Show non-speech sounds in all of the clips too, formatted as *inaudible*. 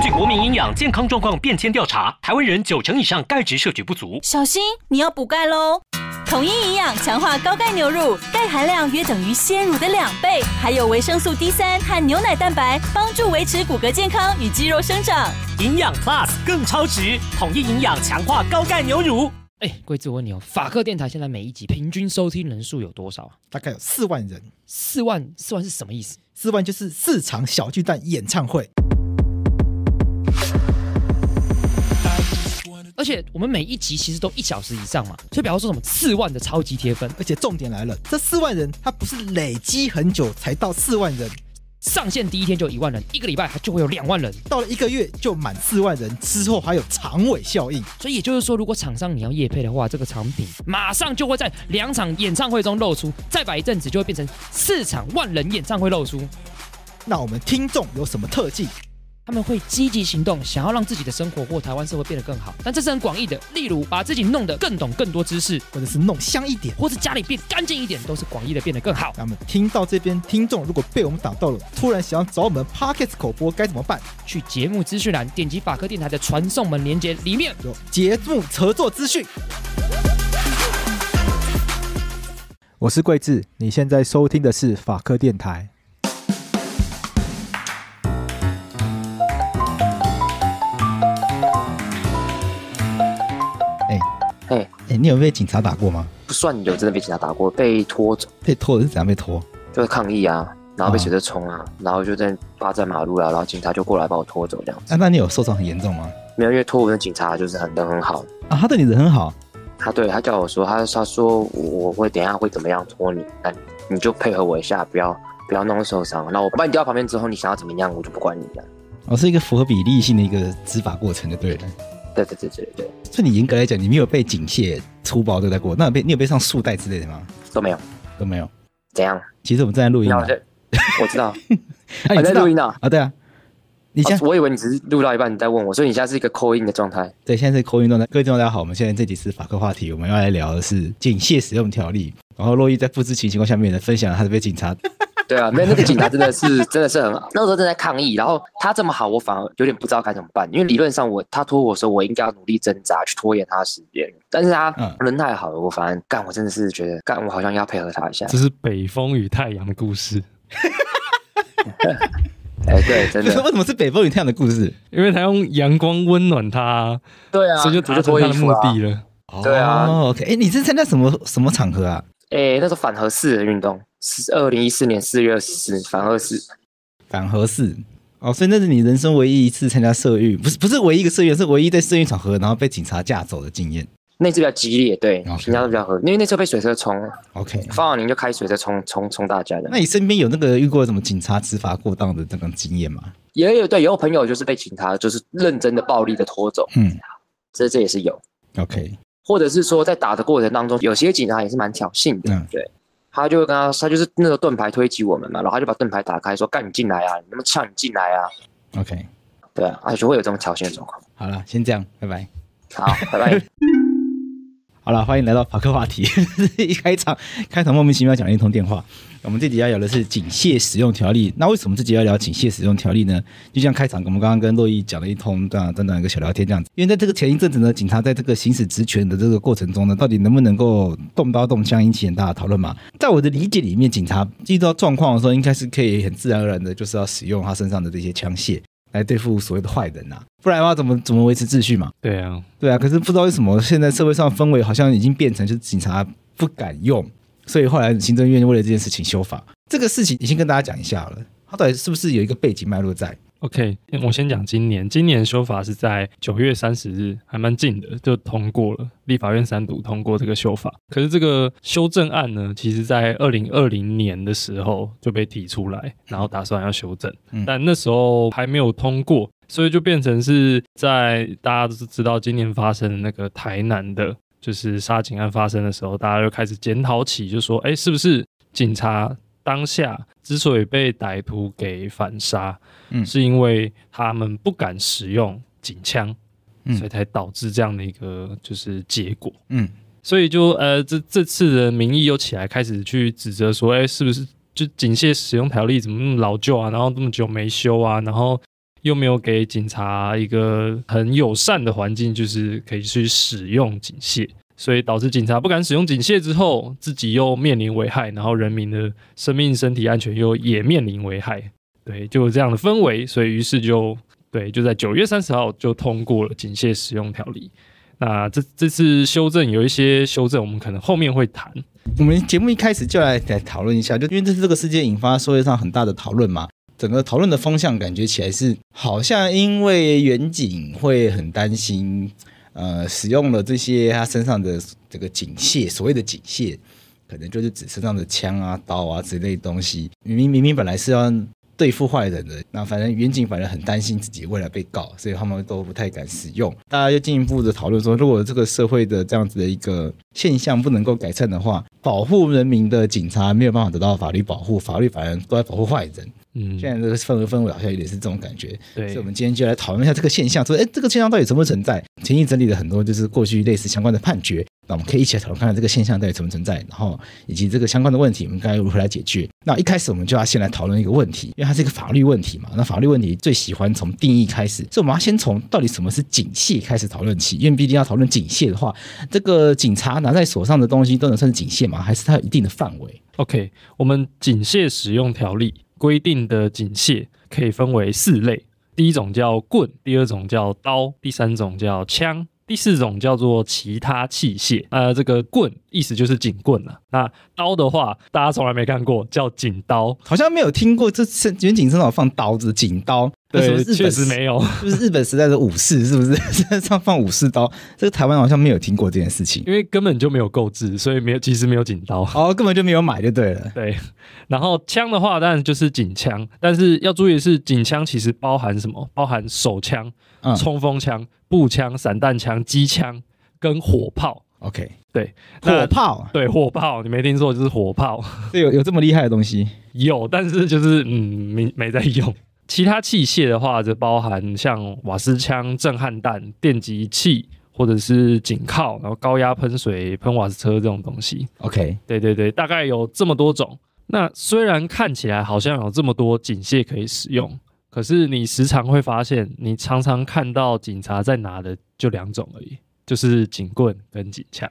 根据国民营养健康状况变迁调查，台湾人九成以上钙质摄取不足，小心你要补钙喽！统一营养强化高钙牛乳，钙含量约等于鲜乳的两倍，还有维生素 D 三和牛奶蛋白，帮助维持骨骼健康与肌肉生长。营养 Plus 更超值，统一营养强化高钙牛乳。哎，贵子，我问你哦，法克电台现在每一集平均收听人数有多少啊？大概有四万人。四万四万是什么意思？四万就是四场小巨蛋演唱会。而且我们每一集其实都一小时以上嘛，所以比方说什么四万的超级贴分，而且重点来了，这四万人他不是累积很久才到四万人，上线第一天就一万人，一个礼拜他就会有两万人，到了一个月就满四万人，之后还有长尾效应。所以也就是说，如果厂商你要夜配的话，这个产品马上就会在两场演唱会中露出，再摆一阵子就会变成四场万人演唱会露出，那我们听众有什么特技？他们会积极行动，想要让自己的生活或台湾社会变得更好。但这是很广义的，例如把自己弄得更懂、更多知识，或者是弄香一点，或是家里变干净一点，都是广义的变得更好。那么听到这边听众，如果被我们打到了，突然想要找我们 pockets 口播该怎么办？去节目资讯栏，点击法科电台的传送门连接，里面有节目合作资讯。我是桂智，你现在收听的是法科电台。哎，你有被警察打过吗？不算有，真的被警察打过，被拖走，被拖是怎样被拖？就是抗议啊，然后被谁着冲啊，然后就在霸占马路啊，然后警察就过来把我拖走这样。哎，那你有受伤很严重吗？没有，因为拖我的警察就是人很好啊，他对你人很好，他对他叫我说，他他说我会等一下会怎么样拖你，那你就配合我一下，不要不要弄受伤。那我把你吊到旁边之后，你想要怎么样，我就不管你的。哦，是一个符合比例性的一个执法过程就对了。对对对对对，所以你严格来讲，你没有被警械粗暴对待过，那被你有被上束带之类的吗？都没有，都没有。怎样？其实我们正在录音啊，我知道，*laughs* 你在录音啊？啊，对啊。你，我以为你只是录到一半你在问我，所以你现在是一个扣音的状态。对，现在是扣音状态。各位听众大家好，我们现在这集是法科话题，我们要来聊的是警械使用条例。然后洛伊在不知情情况下面呢，分享，了他是被警察。对啊，没有那个警察真的是真的是很，好，那时候正在抗议，然后他这么好，我反而有点不知道该怎么办。因为理论上我他拖我时候，我应该要努力挣扎去拖延他的时间，但是他人太好了，我反而干我真的是觉得干我好像要配合他一下。这是北风与太阳的故事。*laughs* 哎对，*laughs* 为什么是北风与太阳的故事？因为他用阳光温暖他，对啊，所以就成就他的目的了。对啊，OK，哎，你是参加什么什么场合啊？哎，那时候反和的运动。是二零一四年四月四反和四反和四哦，所以那是你人生唯一一次参加社运，不是不是唯一一个社运，是唯一在社运场合然后被警察架走的经验。那次比较激烈，对，评价都比较合，因为那次被水车冲。OK，方广宁就开水车冲冲冲大家的。那你身边有那个遇过什么警察执法过当的这种经验吗？也有对，有朋友就是被警察就是认真的暴力的拖走，嗯，这这也是有 OK，或者是说在打的过程当中，有些警察也是蛮挑衅的，嗯，对。他就会跟他，他就是那个盾牌推挤我们嘛，然后他就把盾牌打开，说干你进来啊，你那么呛你进来啊，OK，对啊，而且会有这种挑衅的状况。好了，先这样，拜拜。好，拜拜。*laughs* 好了，欢迎来到法科话题。*laughs* 一开场，开场莫名其妙讲了一通电话。我们这底下聊的是警械使用条例。那为什么这节要聊警械使用条例呢？就像开场我们刚刚跟洛伊讲了一通，这样短短一个小聊天这样子。因为在这个前一阵子呢，警察在这个行使职权的这个过程中呢，到底能不能够动刀动枪，引起很大的讨论嘛？在我的理解里面，警察遇到状况的时候，应该是可以很自然而然的，就是要使用他身上的这些枪械。来对付所谓的坏人呐，不然的话怎么怎么维持秩序嘛？对啊，对啊。可是不知道为什么现在社会上氛围好像已经变成，就是警察不敢用，所以后来行政院为了这件事情修法，这个事情已经跟大家讲一下了，到底是不是有一个背景脉络在？OK，我先讲今年。今年修法是在九月三十日，还蛮近的，就通过了立法院三读通过这个修法。可是这个修正案呢，其实在二零二零年的时候就被提出来，然后打算要修正，但那时候还没有通过，所以就变成是在大家都是知道今年发生那个台南的，就是杀警案发生的时候，大家就开始检讨起，就说：哎，是不是警察？当下之所以被歹徒给反杀，嗯，是因为他们不敢使用警枪，所以才导致这样的一个就是结果，嗯，所以就呃这这次的民意又起来开始去指责说，哎，是不是就警械使用条例怎么那么老旧啊？然后这么久没修啊？然后又没有给警察一个很友善的环境，就是可以去使用警械。所以导致警察不敢使用警械之后，自己又面临危害，然后人民的生命、身体安全又也面临危害，对，就有这样的氛围。所以于是就对，就在九月三十号就通过了警械使用条例。那这这次修正有一些修正，我们可能后面会谈。我们节目一开始就来来讨论一下，就因为这是这个事件引发社会上很大的讨论嘛，整个讨论的方向感觉起来是好像因为远景会很担心。呃，使用了这些他身上的这个警械，所谓的警械，可能就是指身上的枪啊、刀啊之类的东西。明明明明本来是要对付坏人的，那反正远景反正很担心自己未来被告，所以他们都不太敢使用。大家又进一步的讨论说，如果这个社会的这样子的一个现象不能够改善的话，保护人民的警察没有办法得到法律保护，法律反而都在保护坏人。嗯，现在这个氛围氛围好像有点是这种感觉，对，所以我们今天就来讨论一下这个现象，说哎，这个现象到底存不存在？前一整理了很多就是过去类似相关的判决，那我们可以一起来讨论看看这个现象到底存不存在，然后以及这个相关的问题，我们该如何来解决？那一开始我们就要先来讨论一个问题，因为它是一个法律问题嘛。那法律问题最喜欢从定义开始，所以我们要先从到底什么是警械开始讨论起，因为毕竟要讨论警械的话，这个警察拿在手上的东西都能算是警械吗？还是它有一定的范围？OK，我们警械使用条例。规定的警械可以分为四类，第一种叫棍，第二种叫刀，第三种叫枪，第四种叫做其他器械。呃，这个棍意思就是警棍了。那刀的话，大家从来没看过，叫警刀，好像没有听过这远景身上放刀子，警刀。*laughs* 对，确实没有，就是 *laughs* 日本时代的武士，是不是身上 *laughs* 放武士刀？这个台湾好像没有听过这件事情，因为根本就没有购置，所以没有，其实没有警刀，哦，根本就没有买就对了。对，然后枪的话，当然就是警枪，但是要注意的是警枪，其实包含什么？包含手枪、冲锋枪、步枪、散弹枪、机枪跟火炮。OK，对，火炮，对，火炮，你没听错，就是火炮。对，有有这么厉害的东西？有，但是就是嗯，没没在用。其他器械的话，就包含像瓦斯枪、震撼弹、电击器，或者是警靠，然后高压喷水、喷瓦斯车这种东西。OK，对对对，大概有这么多种。那虽然看起来好像有这么多警械可以使用，可是你时常会发现，你常常看到警察在拿的就两种而已，就是警棍跟警枪。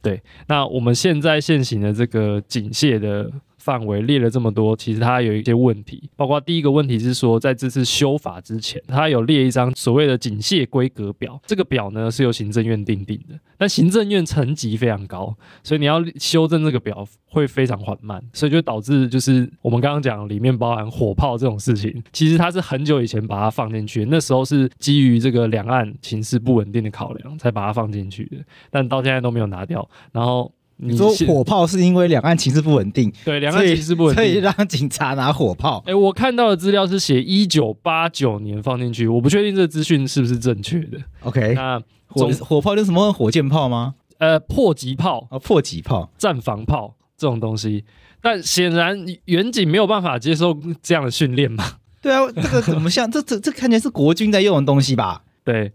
对，那我们现在现行的这个警械的。范围列了这么多，其实它有一些问题，包括第一个问题是说，在这次修法之前，它有列一张所谓的警械规格表，这个表呢是由行政院定定的，但行政院层级非常高，所以你要修正这个表会非常缓慢，所以就导致就是我们刚刚讲里面包含火炮这种事情，其实它是很久以前把它放进去，那时候是基于这个两岸形势不稳定的考量才把它放进去的，但到现在都没有拿掉，然后。你说火炮是因为两岸情势不稳定，对两岸情势不稳定，所以让警察拿火炮。哎，我看到的资料是写一九八九年放进去，我不确定这资讯是不是正确的。OK，那火火炮是什么火箭炮吗？呃，迫击炮啊，迫击炮、战防炮这种东西。但显然，远景没有办法接受这样的训练嘛？对啊，这个怎么像这这这？看起来是国军在用的东西吧？*laughs* 对，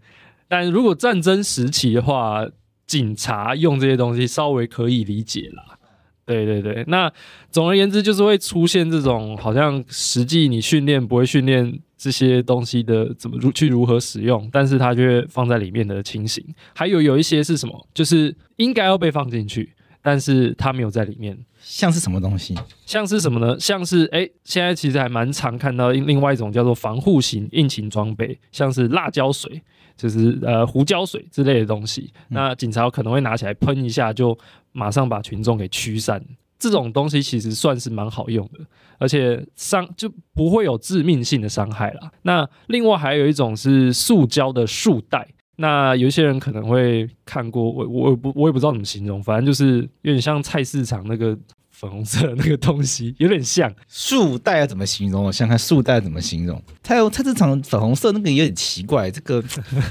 但如果战争时期的话。警察用这些东西稍微可以理解啦，对对对。那总而言之，就是会出现这种好像实际你训练不会训练这些东西的怎么如去如何使用，但是它却放在里面的情形。还有有一些是什么，就是应该要被放进去，但是它没有在里面。像是什么东西？像是什么呢？像是哎，现在其实还蛮常看到另外一种叫做防护型应勤装备，像是辣椒水。就是呃胡椒水之类的东西，那警察可能会拿起来喷一下，就马上把群众给驱散。这种东西其实算是蛮好用的，而且伤就不会有致命性的伤害了。那另外还有一种是塑胶的束带，那有些人可能会看过，我我不我也不知道怎么形容，反正就是有点像菜市场那个。粉红色那个东西有点像束带，要怎么形容？我想看束带怎么形容。它它这长粉红色那个有点奇怪，这个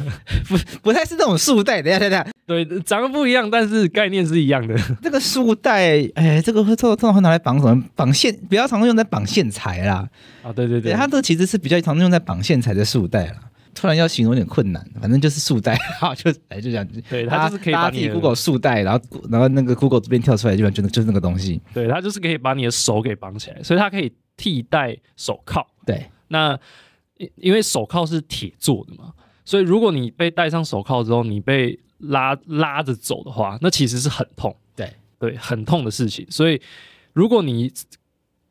*laughs* 不不太是那种束带。等下，等下，对，长得不一样，但是概念是一样的。这个束带，哎，这个会通通常会拿来绑什么？绑线比较常用在绑线材啦。啊，对对对，它这其实是比较常用在绑线材的束带了。突然要形容有点困难，反正就是束带哈，就哎，就这样，对，它就是可以把自己 Google 束带，然后然后那个 Google 这边跳出来，就就就是那个东西，对，它就是可以把你的手给绑起来，所以它可以替代手铐。对，那因为手铐是铁做的嘛，所以如果你被戴上手铐之后，你被拉拉着走的话，那其实是很痛，对对，很痛的事情。所以如果你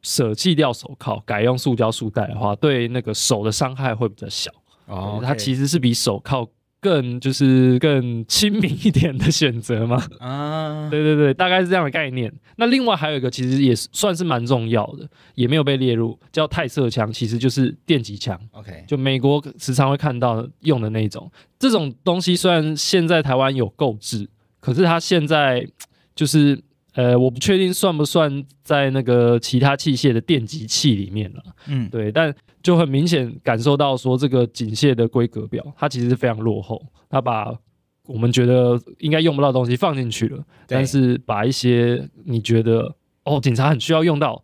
舍弃掉手铐，改用塑胶束带的话，对那个手的伤害会比较小。哦，它其实是比手铐更就是更亲民一点的选择嘛。*laughs* 啊，对对对，大概是这样的概念。那另外还有一个其实也算是蛮重要的，也没有被列入，叫泰瑟枪，其实就是电击枪。OK，就美国时常会看到用的那种。这种东西虽然现在台湾有购置，可是它现在就是。呃，我不确定算不算在那个其他器械的电极器里面了。嗯，对，但就很明显感受到说，这个警械的规格表它其实非常落后，它把我们觉得应该用不到东西放进去了，但是把一些你觉得哦警察很需要用到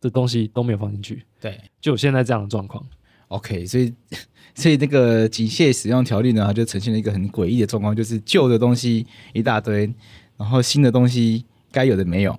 的东西都没有放进去。对，就现在这样的状况。OK，所以 *laughs* 所以那个警械使用条例呢，它就呈现了一个很诡异的状况，就是旧的东西一大堆，然后新的东西。该有的没有，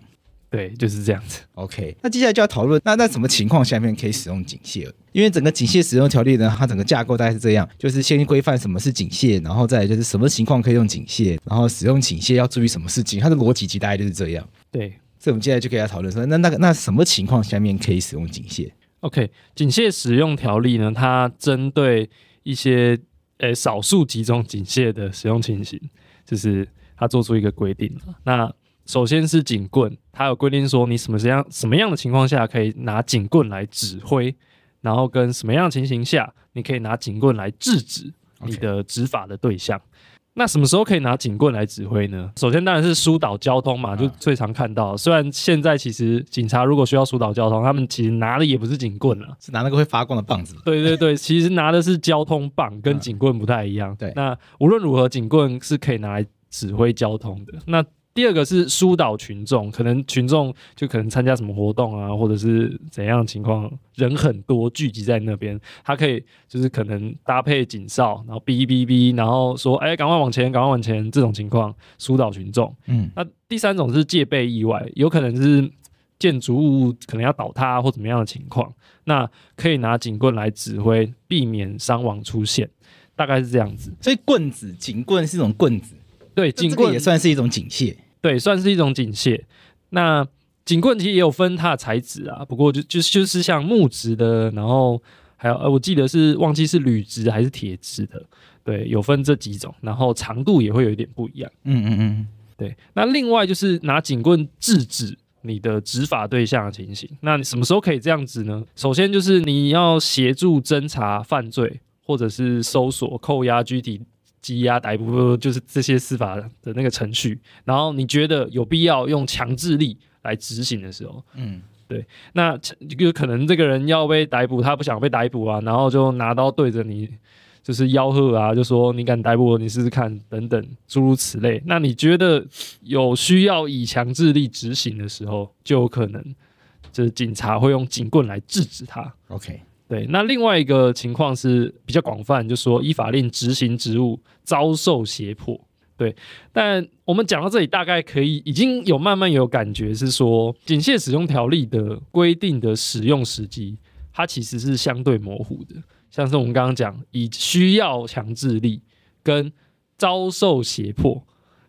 对，就是这样子。OK，那接下来就要讨论，那在什么情况下面可以使用警械了？因为整个警械使用条例呢，它整个架构大概是这样：，就是先规范什么是警械，然后再就是什么情况可以用警械，然后使用警械要注意什么事情，它的逻辑其实大概就是这样。对，所以我们接下来就可以来讨论说，那那个那什么情况下面可以使用警械？OK，警械使用条例呢，它针对一些呃少数集中警械的使用情形，就是它做出一个规定那首先是警棍，它有规定说你什么怎样什么样的情况下可以拿警棍来指挥，然后跟什么样情形下你可以拿警棍来制止你的执法的对象。那什么时候可以拿警棍来指挥呢？首先当然是疏导交通嘛，就最常看到。虽然现在其实警察如果需要疏导交通，他们其实拿的也不是警棍了，是拿那个会发光的棒子。对对对，*laughs* 其实拿的是交通棒，跟警棍不太一样。对，那无论如何，警棍是可以拿来指挥交通的。那第二个是疏导群众，可能群众就可能参加什么活动啊，或者是怎样的情况，人很多聚集在那边，他可以就是可能搭配警哨，然后哔哔哔，然后说哎，赶快往前，赶快往前，这种情况疏导群众。嗯，那第三种是戒备意外，有可能是建筑物可能要倒塌或怎么样的情况，那可以拿警棍来指挥，避免伤亡出现，大概是这样子。所以棍子，警棍是一种棍子，对，警棍也算是一种警械。对，算是一种警械。那警棍其实也有分它的材质啊，不过就就就是像木质的，然后还有呃，我记得是忘记是铝质还是铁质的。对，有分这几种，然后长度也会有一点不一样。嗯嗯嗯，对。那另外就是拿警棍制止你的执法对象的情形，那你什么时候可以这样子呢？首先就是你要协助侦查犯罪，或者是搜索、扣押具体。羁押、逮捕，就是这些司法的那个程序。然后你觉得有必要用强制力来执行的时候，嗯，对，那就可能这个人要被逮捕，他不想被逮捕啊，然后就拿刀对着你，就是吆喝啊，就说你敢逮捕我，你试试看等等诸如此类。那你觉得有需要以强制力执行的时候，就有可能就是警察会用警棍来制止他。OK。对，那另外一个情况是比较广泛，就是说依法令执行职务遭受胁迫。对，但我们讲到这里，大概可以已经有慢慢有感觉，是说警械使用条例的规定的使用时机，它其实是相对模糊的。像是我们刚刚讲，以需要强制力跟遭受胁迫，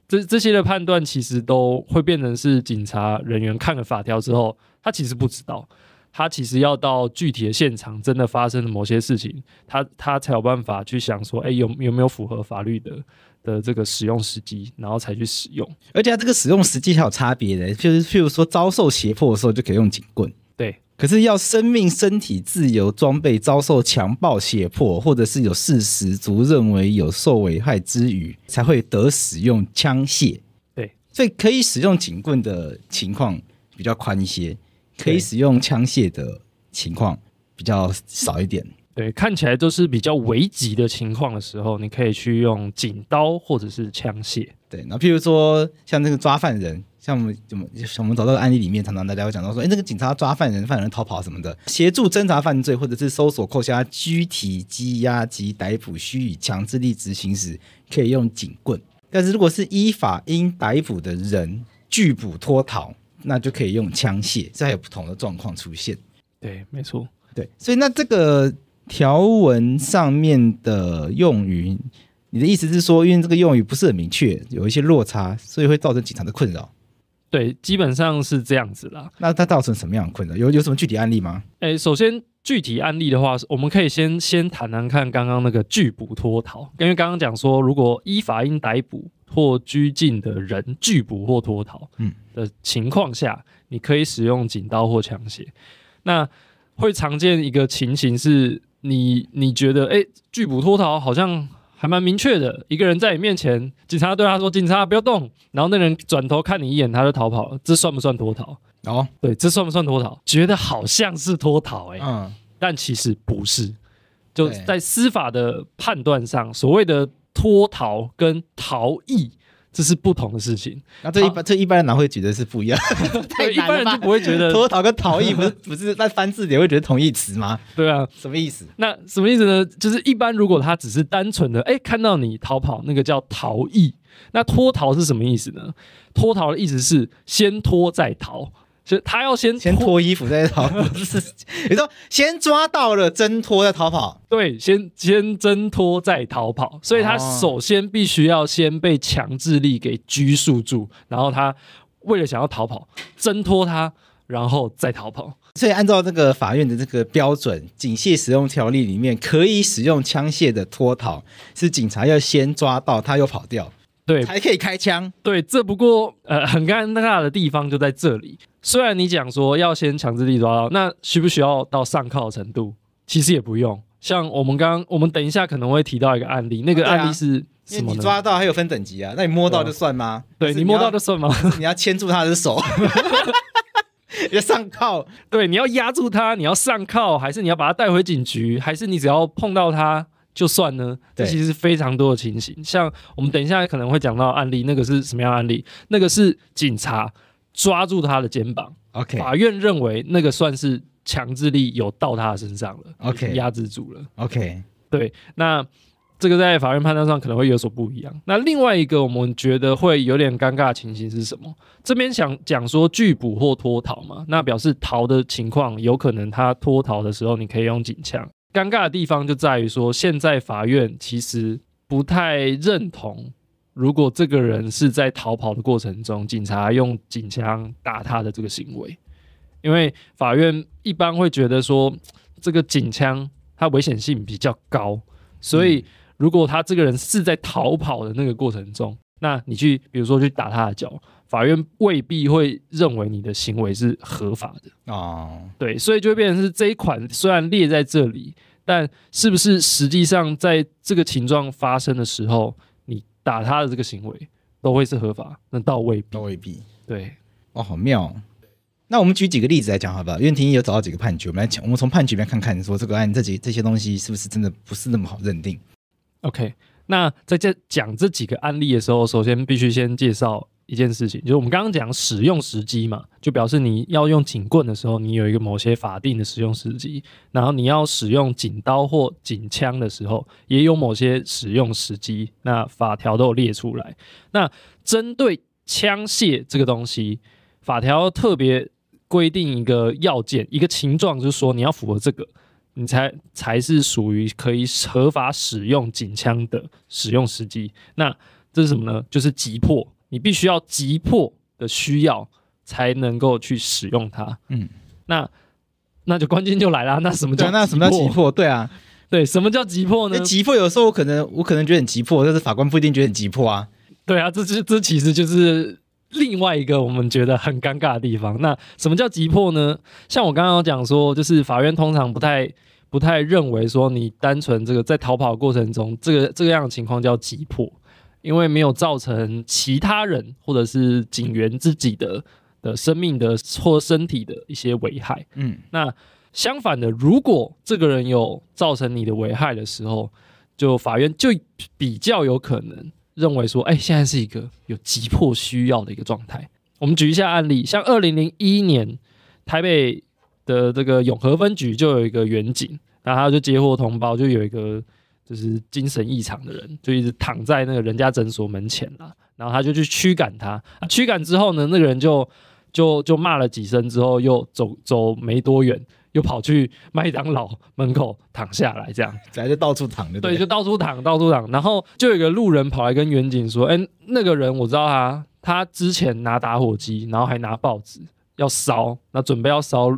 这这些的判断，其实都会变成是警察人员看了法条之后，他其实不知道。他其实要到具体的现场，真的发生了某些事情，他他才有办法去想说，哎，有有没有符合法律的的这个使用时机，然后才去使用。而且这个使用时机还有差别的，就是譬如说遭受胁迫的时候就可以用警棍。对，可是要生命、身体自由、装备遭受强暴、胁迫，或者是有事实足认为有受危害之余，才会得使用枪械。对，所以可以使用警棍的情况比较宽一些。可以使用枪械的情况比较少一点。对，看起来都是比较危急的情况的时候，你可以去用警刀或者是枪械。对，那譬如说像那个抓犯人，像我们怎么我们找到的案例里面，常常大家会讲到说，哎，那个警察抓犯人，犯人逃跑什么的，协助侦查犯罪或者是搜索扣押、拘提、羁押及逮捕，需以强制力执行时，可以用警棍。但是如果是依法应逮捕的人拒捕脱逃。那就可以用枪械，再有不同的状况出现。对，没错。对，所以那这个条文上面的用语，你的意思是说，因为这个用语不是很明确，有一些落差，所以会造成警察的困扰。对，基本上是这样子啦。那它造成什么样的困扰？有有什么具体案例吗？哎，首先。具体案例的话，我们可以先先谈谈看刚刚那个拒捕脱逃，因为刚刚讲说，如果依法应逮捕或拘禁的人拒捕或脱逃，嗯的情况下，你可以使用警刀或枪械。那会常见一个情形是，你你觉得，哎，拒捕脱逃好像还蛮明确的，一个人在你面前，警察对他说：“警察不要动。”然后那人转头看你一眼，他就逃跑了。这算不算脱逃？哦，对，这算不算脱逃？觉得好像是脱逃，哎，嗯，但其实不是。就在司法的判断上，所谓的脱逃跟逃逸这是不同的事情。那这一般这一般人哪会觉得是不一样？*laughs* 对，一般人就不会觉得脱逃跟逃逸不是不是在翻字典会觉得同义词吗？对啊，什么意思？那什么意思呢？就是一般如果他只是单纯的哎看到你逃跑，那个叫逃逸。那脱逃是什么意思呢？脱逃的意思是先脱再逃。就他要先先脱衣服再逃，*laughs* 你说先抓到了挣脱再逃跑，对，先先挣脱再逃跑，所以他首先必须要先被强制力给拘束住，然后他为了想要逃跑，挣脱他，然后再逃跑。所以按照这个法院的这个标准，《警械使用条例》里面可以使用枪械的脱逃，是警察要先抓到他又跑掉。对，还可以开枪。对，这不过呃很尴尬的地方就在这里。虽然你讲说要先强制力抓到，那需不需要到上铐程度？其实也不用。像我们刚刚，我们等一下可能会提到一个案例，那个案例是什么？抓到还有分等级啊，那你摸到就算吗？对，你摸到就算吗？*laughs* 你要牵住他的手，要 *laughs* 上铐。对，你要压住他，你要上铐，还是你要把他带回警局，还是你只要碰到他？就算呢，这其实非常多的情形，像我们等一下可能会讲到案例，那个是什么样案例？那个是警察抓住他的肩膀，OK，法院认为那个算是强制力有到他的身上了，OK，压制住了，OK，对。那这个在法院判断上可能会有所不一样。那另外一个我们觉得会有点尴尬的情形是什么？这边想讲说拒捕或脱逃嘛，那表示逃的情况，有可能他脱逃的时候，你可以用警枪。尴尬的地方就在于说，现在法院其实不太认同，如果这个人是在逃跑的过程中，警察用警枪打他的这个行为，因为法院一般会觉得说，这个警枪它危险性比较高，所以如果他这个人是在逃跑的那个过程中，那你去比如说去打他的脚，法院未必会认为你的行为是合法的啊。对，所以就变成是这一款虽然列在这里。但是不是实际上在这个情状发生的时候，你打他的这个行为都会是合法？那倒未必，倒未必。对，哦，好妙。那我们举几个例子来讲，好不好？因为庭有找到几个判决，我们来讲，我们从判决里面看看，说这个案这几这些东西是不是真的不是那么好认定。OK，那在这讲这几个案例的时候，首先必须先介绍。一件事情，就是我们刚刚讲使用时机嘛，就表示你要用警棍的时候，你有一个某些法定的使用时机；然后你要使用警刀或警枪的时候，也有某些使用时机。那法条都有列出来。那针对枪械这个东西，法条特别规定一个要件，一个情状，就是说你要符合这个，你才才是属于可以合法使用警枪的使用时机。那这是什么呢？就是急迫。你必须要急迫的需要才能够去使用它，嗯，那那就关键就来啦，那什么叫急迫？对啊，对，什么叫急迫呢？急迫有时候我可能我可能觉得很急迫，但是法官不一定觉得很急迫啊。对啊，这这这其实就是另外一个我们觉得很尴尬的地方。那什么叫急迫呢？像我刚刚讲说，就是法院通常不太不太认为说你单纯这个在逃跑过程中这个这个样的情况叫急迫。因为没有造成其他人或者是警员自己的的生命的或身体的一些危害，嗯，那相反的，如果这个人有造成你的危害的时候，就法院就比较有可能认为说，哎，现在是一个有急迫需要的一个状态。我们举一下案例，像二零零一年台北的这个永和分局就有一个远警，然后就接获通报，就有一个。就是精神异常的人，就一直躺在那个人家诊所门前啦。然后他就去驱赶他，驱赶之后呢，那个人就就就骂了几声，之后又走走没多远，又跑去麦当劳门口躺下来，这样，然后就到处躺的。对，就到处躺，到处躺。然后就有一个路人跑来跟远景说：“哎，那个人我知道他，他之前拿打火机，然后还拿报纸要烧，那准备要烧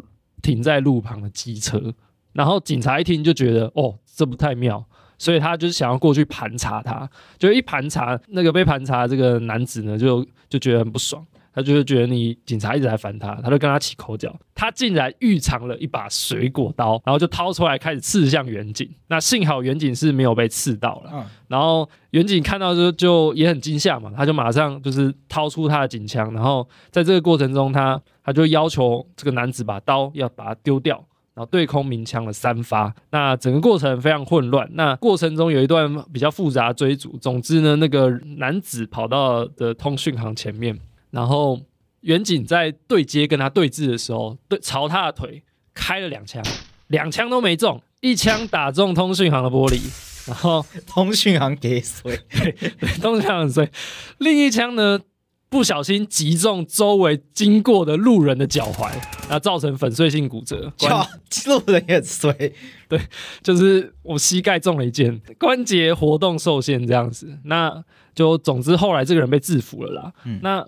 停在路旁的机车。”然后警察一听就觉得：“哦，这不太妙。”所以他就是想要过去盘查他，就一盘查那个被盘查这个男子呢，就就觉得很不爽，他就是觉得你警察一直在烦他，他就跟他起口角。他竟然预藏了一把水果刀，然后就掏出来开始刺向远景。那幸好远景是没有被刺到了，然后远景看到就就也很惊吓嘛，他就马上就是掏出他的警枪。然后在这个过程中，他他就要求这个男子把刀要把它丢掉。对空鸣枪了三发，那整个过程非常混乱。那过程中有一段比较复杂追逐，总之呢，那个男子跑到的通讯行前面，然后远景在对接跟他对峙的时候，对朝他的腿开了两枪，两枪都没中，一枪打中通讯行的玻璃，然后通讯行给碎，*laughs* 通讯行碎。另一枪呢？不小心击中周围经过的路人的脚踝，那造成粉碎性骨折，脚路人也碎。对，就是我膝盖中了一箭，关节活动受限这样子。那就总之后来这个人被制服了啦。那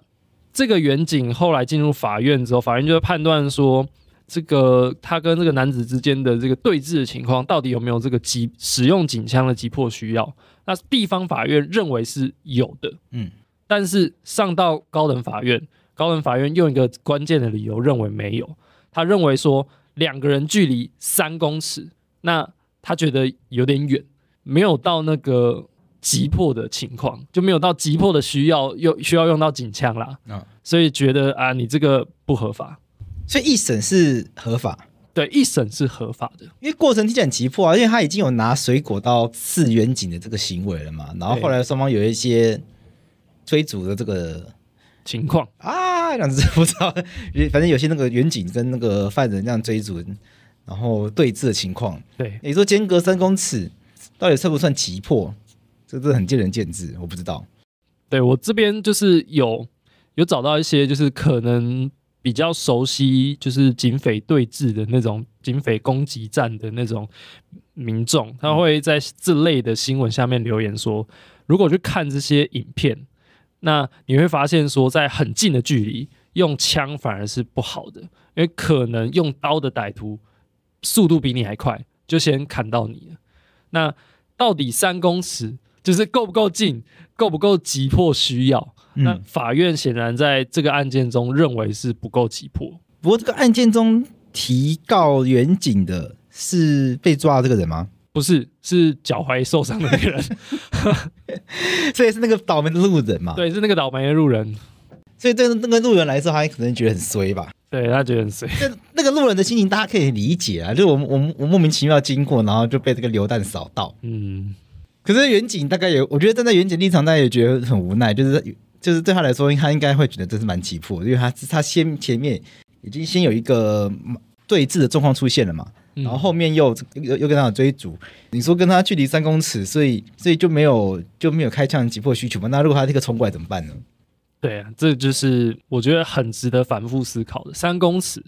这个远警后来进入法院之后，法院就判断说，这个他跟这个男子之间的这个对峙的情况，到底有没有这个急使用警枪的急迫需要？那地方法院认为是有的。嗯。但是上到高等法院，高等法院用一个关键的理由认为没有。他认为说两个人距离三公尺，那他觉得有点远，没有到那个急迫的情况，就没有到急迫的需要，又需要用到警枪啦。嗯，所以觉得啊，你这个不合法。所以一审是合法，对，一审是合法的，因为过程听起来很急迫啊，因为他已经有拿水果刀刺远景的这个行为了嘛，然后后来双方有一些。追逐的这个情况啊，两只 *laughs* 不知道，反正有些那个远景跟那个犯人这样追逐，然后对峙的情况。对，你说间隔三公尺，到底算不算急迫？这这很见仁见智，我不知道。对我这边就是有有找到一些，就是可能比较熟悉，就是警匪对峙的那种、警匪攻击战的那种民众，他会在这类的新闻下面留言说：如果去看这些影片。那你会发现说，在很近的距离用枪反而是不好的，因为可能用刀的歹徒速度比你还快，就先砍到你了。那到底三公尺就是够不够近，够不够急迫需要？那法院显然在这个案件中认为是不够急迫。不过这个案件中提告远景的是被抓这个人吗？不是，是脚踝受伤的那个人，*laughs* 所以是那个倒霉的路人嘛？对，是那个倒霉的路人。所以，对那个路人来说，他可能觉得很衰吧？对，他觉得很衰。那那个路人的心情，大家可以理解啊。就是我我我莫名其妙经过，然后就被这个榴弹扫到。嗯，可是远景大概也，我觉得站在远景立场，大家也觉得很无奈。就是就是对他来说，他应该会觉得这是蛮急迫，因为他他先前面已经先有一个对峙的状况出现了嘛。然后后面又又又跟他追逐，你说跟他距离三公尺，所以所以就没有就没有开枪急迫需求嘛？那如果他立刻冲过来怎么办呢？对啊，这就是我觉得很值得反复思考的。三公尺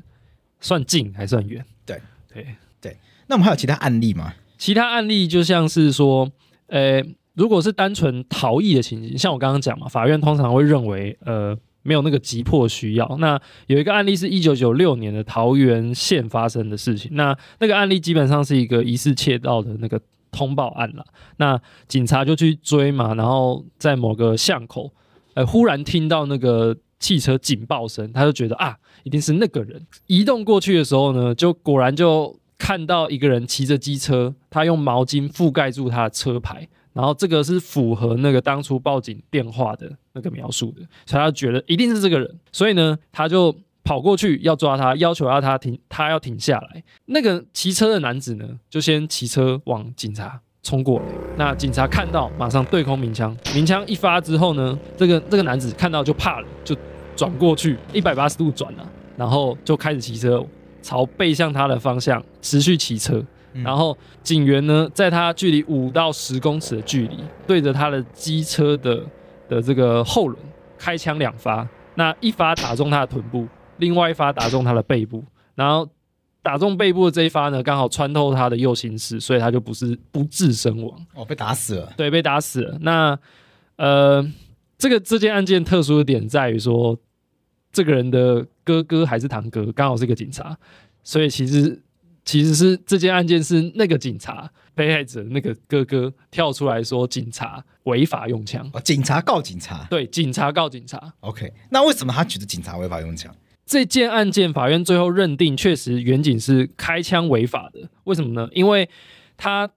算近还算远？对对对。那我们还有其他案例吗？其他案例就像是说，呃，如果是单纯逃逸的情形，像我刚刚讲嘛，法院通常会认为，呃。没有那个急迫需要。那有一个案例是一九九六年的桃园县发生的事情。那那个案例基本上是一个疑似窃盗的那个通报案了。那警察就去追嘛，然后在某个巷口，哎，忽然听到那个汽车警报声，他就觉得啊，一定是那个人。移动过去的时候呢，就果然就看到一个人骑着机车，他用毛巾覆盖住他的车牌。然后这个是符合那个当初报警电话的那个描述的，所以他觉得一定是这个人，所以呢，他就跑过去要抓他，要求要他停，他要停下来。那个骑车的男子呢，就先骑车往警察冲过来。那警察看到，马上对空鸣枪，鸣枪一发之后呢，这个这个男子看到就怕了，就转过去一百八十度转了，然后就开始骑车朝背向他的方向持续骑车。然后警员呢，在他距离五到十公尺的距离，对着他的机车的的这个后轮开枪两发，那一发打中他的臀部，另外一发打中他的背部，然后打中背部的这一发呢，刚好穿透他的右心室，所以他就不是不治身亡哦，被打死了。对，被打死了。那呃，这个这件案件特殊的点在于说，这个人的哥哥还是堂哥，刚好是一个警察，所以其实。其实是这件案件是那个警察被害者那个哥哥跳出来说警察违法用枪啊，警察告警察，对，警察告警察。OK，那为什么他举着警察违法用枪？这件案件法院最后认定确实远景是开枪违法的，为什么呢？因为他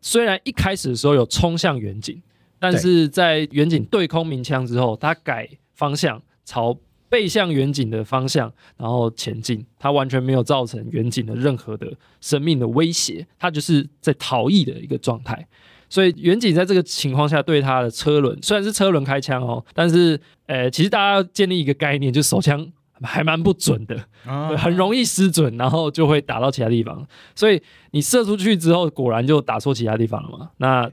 虽然一开始的时候有冲向远景，但是在远景对空鸣枪之后，他改方向朝。背向远景的方向，然后前进，它完全没有造成远景的任何的生命的威胁，它就是在逃逸的一个状态。所以远景在这个情况下，对它的车轮，虽然是车轮开枪哦，但是，呃，其实大家要建立一个概念，就是手枪还蛮不准的，很容易失准，然后就会打到其他地方。所以你射出去之后，果然就打错其他地方了嘛？那。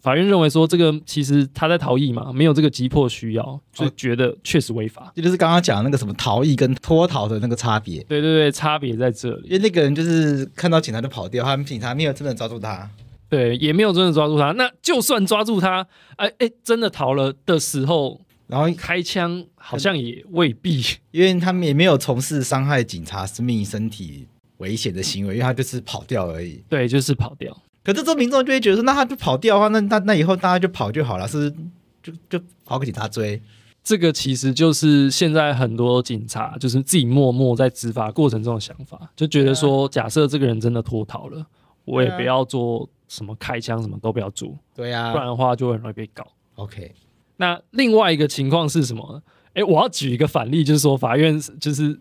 法院认为说，这个其实他在逃逸嘛，没有这个急迫需要，就觉得确实违法。也就是刚刚讲那个什么逃逸跟脱逃的那个差别。对对对，差别在这里。因为那个人就是看到警察就跑掉，他们警察没有真的抓住他，对，也没有真的抓住他。那就算抓住他，哎哎，真的逃了的时候，然后开枪好像也未必，*laughs* 因为他们也没有从事伤害警察生命、身体危险的行为，因为他就是跑掉而已。对，就是跑掉。可是这民众就会觉得说，那他就跑掉的话，那那那以后大家就跑就好了，是就就跑给警察追。这个其实就是现在很多警察就是自己默默在执法过程中的想法，就觉得说，假设这个人真的脱逃了，我也不要做什么开枪，什么都不要做。对呀，不然的话就很容易被搞。OK。那另外一个情况是什么？哎，我要举一个反例，就是说法院就是。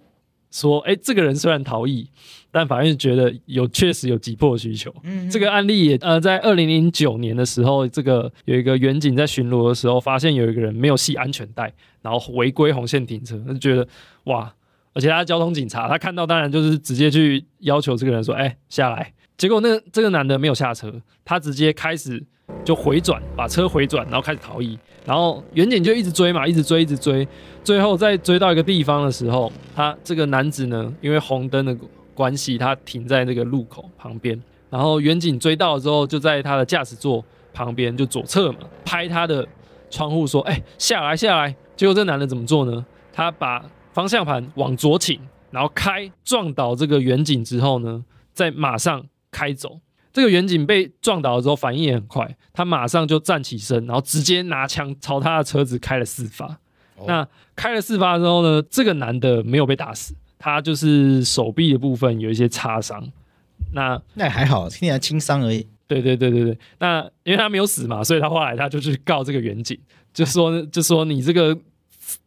说，哎，这个人虽然逃逸，但法院觉得有确实有急迫需求。嗯，这个案例也，呃，在二零零九年的时候，这个有一个民警在巡逻的时候，发现有一个人没有系安全带，然后违规红线停车，他就觉得，哇，而且他是交通警察，他看到当然就是直接去要求这个人说，哎，下来。结果那这个男的没有下车，他直接开始。就回转，把车回转，然后开始逃逸。然后远景就一直追嘛，一直追，一直追。最后在追到一个地方的时候，他这个男子呢，因为红灯的关系，他停在那个路口旁边。然后远景追到了之后，就在他的驾驶座旁边，就左侧嘛，拍他的窗户说：“哎，下来，下来。”结果这男的怎么做呢？他把方向盘往左倾，然后开撞倒这个远景之后呢，再马上开走。这个远景被撞倒了之后，反应也很快，他马上就站起身，然后直接拿枪朝他的车子开了四发。那开了四发之后呢，这个男的没有被打死，他就是手臂的部分有一些擦伤。那那还好，现在轻伤而已。对对对对对。那因为他没有死嘛，所以他后来他就去告这个远景，就说 *laughs* 就说你这个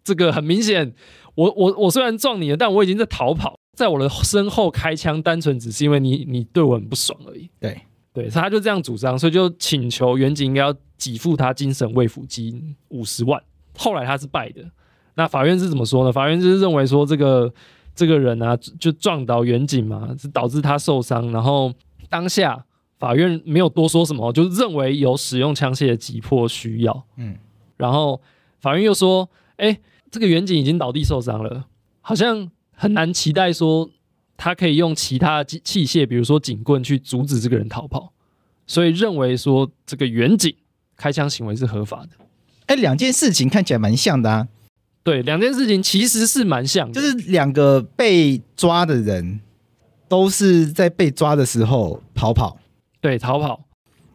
这个很明显，我我我虽然撞你了，但我已经在逃跑。在我的身后开枪，单纯只是因为你你对我很不爽而已。对对，他就这样主张，所以就请求远景应该要给付他精神慰抚金五十万。后来他是败的。那法院是怎么说呢？法院就是认为说，这个这个人啊，就撞倒远景嘛，导致他受伤。然后当下法院没有多说什么，就认为有使用枪械的急迫需要。嗯，然后法院又说，哎，这个远景已经倒地受伤了，好像。很难期待说他可以用其他器器械，比如说警棍，去阻止这个人逃跑，所以认为说这个远景开枪行为是合法的。哎，两件事情看起来蛮像的啊。对，两件事情其实是蛮像，就是两个被抓的人都是在被抓的时候逃跑，对，逃跑，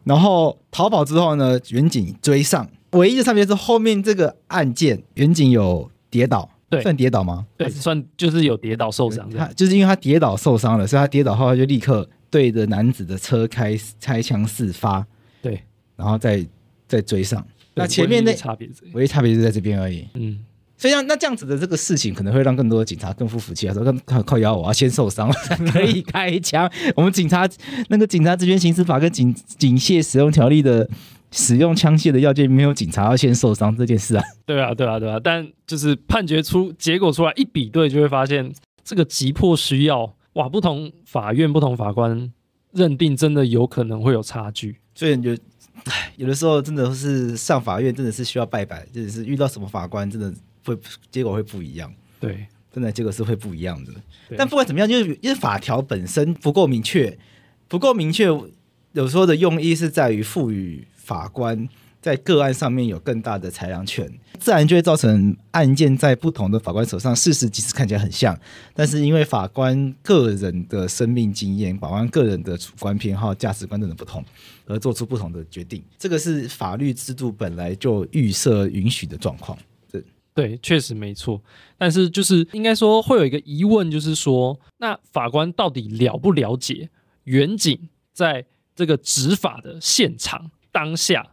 然后逃跑之后呢，远景追上，唯一的差别是后面这个案件远景有跌倒。算跌倒吗？对，算就是有跌倒受伤？他就是因为他跌倒受伤了，所以他跌倒后他就立刻对着男子的车开开枪四发。对，然后再再追上。那前面那差别唯一差别就在这边而已。嗯，所以像那这样子的这个事情，可能会让更多的警察更不服气，说靠靠幺我要先受伤才 *laughs* 可以开枪。我们警察那个警察职权刑事法跟警警械使用条例的。使用枪械的要件没有警察要先受伤这件事啊？对啊，对啊，对啊。但就是判决出结果出来一比对，就会发现这个急迫需要哇，不同法院、不同法官认定，真的有可能会有差距。所以你就，唉，*sighs* 有的时候真的是上法院真的是需要拜拜，真的是遇到什么法官，真的会结果会不一样。对，真的结果是会不一样的。但不管怎么样，就是因为法条本身不够明确，不够明确，有时候的用意是在于赋予。法官在个案上面有更大的裁量权，自然就会造成案件在不同的法官手上，事实即使看起来很像，但是因为法官个人的生命经验、法官个人的主观偏好、价值观等等不同，而做出不同的决定。这个是法律制度本来就预设允许的状况。对对，确实没错。但是就是应该说会有一个疑问，就是说，那法官到底了不了解远景在这个执法的现场？当下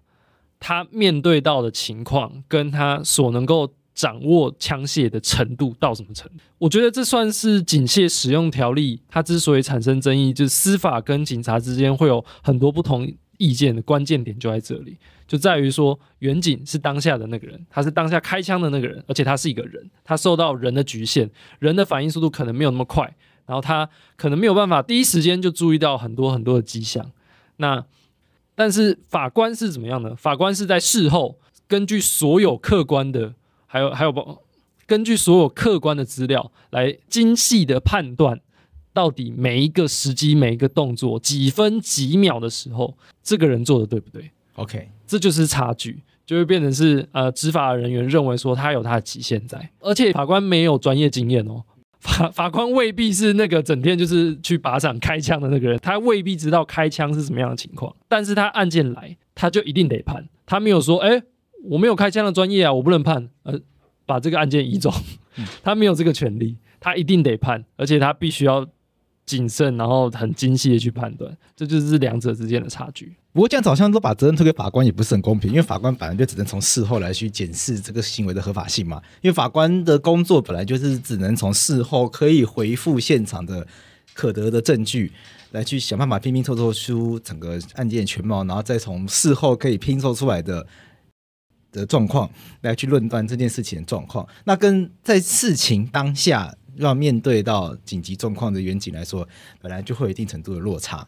他面对到的情况，跟他所能够掌握枪械的程度到什么程度？我觉得这算是警械使用条例，它之所以产生争议，就是司法跟警察之间会有很多不同意见的关键点就在这里，就在于说，远景是当下的那个人，他是当下开枪的那个人，而且他是一个人，他受到人的局限，人的反应速度可能没有那么快，然后他可能没有办法第一时间就注意到很多很多的迹象，那。但是法官是怎么样呢？法官是在事后根据所有客观的，还有还有根据所有客观的资料来精细的判断，到底每一个时机、每一个动作、几分几秒的时候，这个人做的对不对？OK，这就是差距，就会变成是呃，执法人员认为说他有他的极限在，而且法官没有专业经验哦。法法官未必是那个整天就是去靶场开枪的那个人，他未必知道开枪是什么样的情况，但是他案件来，他就一定得判。他没有说，哎，我没有开枪的专业啊，我不能判，呃，把这个案件移走，*laughs* 他没有这个权利，他一定得判，而且他必须要谨慎，然后很精细的去判断，这就是两者之间的差距。不过这样好像都把责任推给法官也不是很公平，因为法官本来就只能从事后来去检视这个行为的合法性嘛。因为法官的工作本来就是只能从事后可以回复现场的可得的证据，来去想办法拼拼凑凑出整个案件全貌，然后再从事后可以拼凑出来的的状况来去论断这件事情的状况。那跟在事情当下要面对到紧急状况的远景来说，本来就会有一定程度的落差。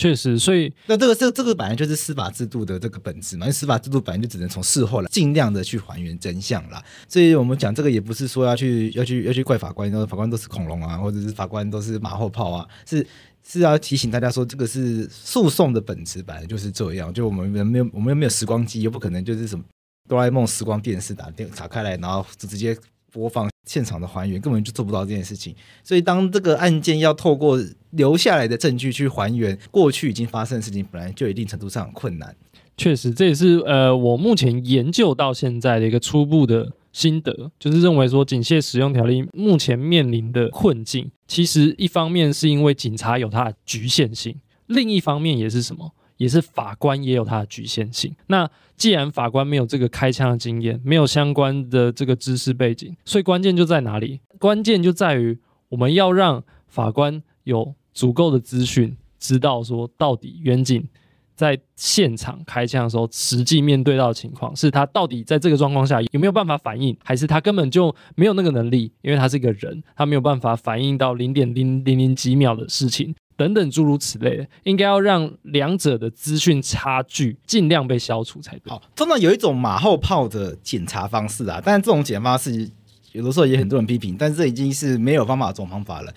确实，所以那这个这这个本来就是司法制度的这个本质嘛，因为司法制度本来就只能从事后来尽量的去还原真相啦。所以我们讲这个也不是说要去要去要去怪法官，然后法官都是恐龙啊，或者是法官都是马后炮啊，是是要提醒大家说，这个是诉讼的本质，本来就是这样。就我们没没有，我们又没有时光机，又不可能就是什么哆啦 A 梦时光电视打电打开来，然后直接。播放现场的还原根本就做不到这件事情，所以当这个案件要透过留下来的证据去还原过去已经发生的事情，本来就一定程度上很困难。确实，这也是呃我目前研究到现在的一个初步的心得，就是认为说警械使用条例目前面临的困境，其实一方面是因为警察有它的局限性，另一方面也是什么？也是法官也有他的局限性。那既然法官没有这个开枪的经验，没有相关的这个知识背景，所以关键就在哪里？关键就在于我们要让法官有足够的资讯，知道说到底远景在现场开枪的时候，实际面对到的情况是他到底在这个状况下有没有办法反应，还是他根本就没有那个能力，因为他是一个人，他没有办法反应到零点零零零几秒的事情。等等诸如此类，应该要让两者的资讯差距尽量被消除才对。好，真的有一种马后炮的检查方式啊，但这种检查方式，有的时候也很多人批评，但是这已经是没有方法这种方法了。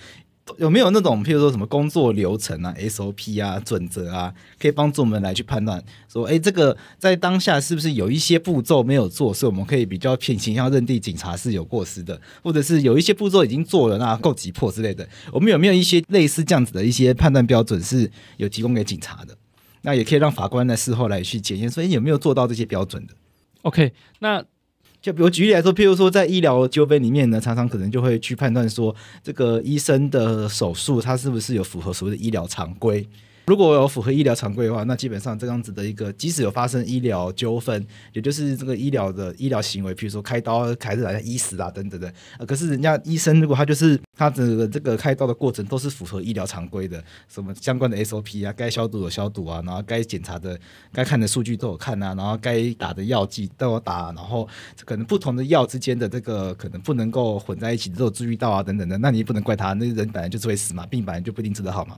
有没有那种，譬如说什么工作流程啊、SOP 啊、准则啊，可以帮助我们来去判断，说，哎，这个在当下是不是有一些步骤没有做，所以我们可以比较凭形象认定警察是有过失的，或者是有一些步骤已经做了，那够急迫之类的。我们有没有一些类似这样子的一些判断标准是有提供给警察的？那也可以让法官在事后来去检验，说有没有做到这些标准的？OK，那。就比如举例来说，譬如说在医疗纠纷里面呢，常常可能就会去判断说，这个医生的手术他是不是有符合所谓的医疗常规。如果有符合医疗常规的话，那基本上这样子的一个，即使有发生医疗纠纷，也就是这个医疗的医疗行为，比如说开刀还是来医死啊等等的。可是人家医生如果他就是他个这个开刀的过程都是符合医疗常规的，什么相关的 SOP 啊，该消毒的消毒啊，然后该检查的、该看的数据都有看啊，然后该打的药剂都有打，然后可能不同的药之间的这个可能不能够混在一起，你有注意到啊等等的，那你不能怪他，那人本来就是会死嘛，病本来就不一定治得好嘛。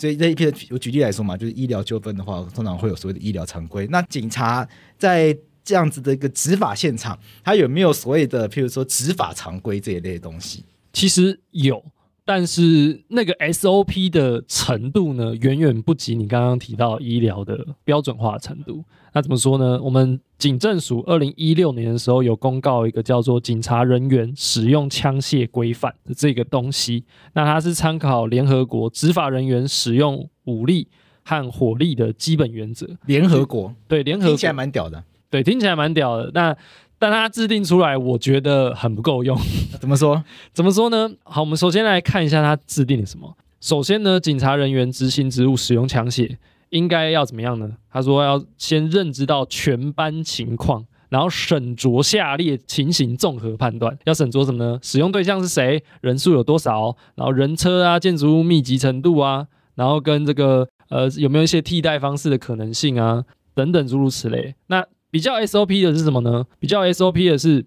所以这一篇我举例来说嘛，就是医疗纠纷的话，通常会有所谓的医疗常规。那警察在这样子的一个执法现场，他有没有所谓的譬如说执法常规这一类的东西？其实有，但是那个 SOP 的程度呢，远远不及你刚刚提到医疗的标准化程度。那怎么说呢？我们警政署二零一六年的时候有公告一个叫做《警察人员使用枪械规范》的这个东西，那它是参考联合国执法人员使用武力和火力的基本原则。联合国对联合国听起来蛮屌的，对，听起来蛮屌的。那但它制定出来，我觉得很不够用。*laughs* 怎么说？怎么说呢？好，我们首先来看一下它制定了什么。首先呢，警察人员执行职务使用枪械。应该要怎么样呢？他说要先认知到全班情况，然后审酌下列情形，综合判断。要审酌什么呢？使用对象是谁？人数有多少？然后人车啊，建筑物密集程度啊，然后跟这个呃有没有一些替代方式的可能性啊，等等诸如此类。那比较 SOP 的是什么呢？比较 SOP 的是，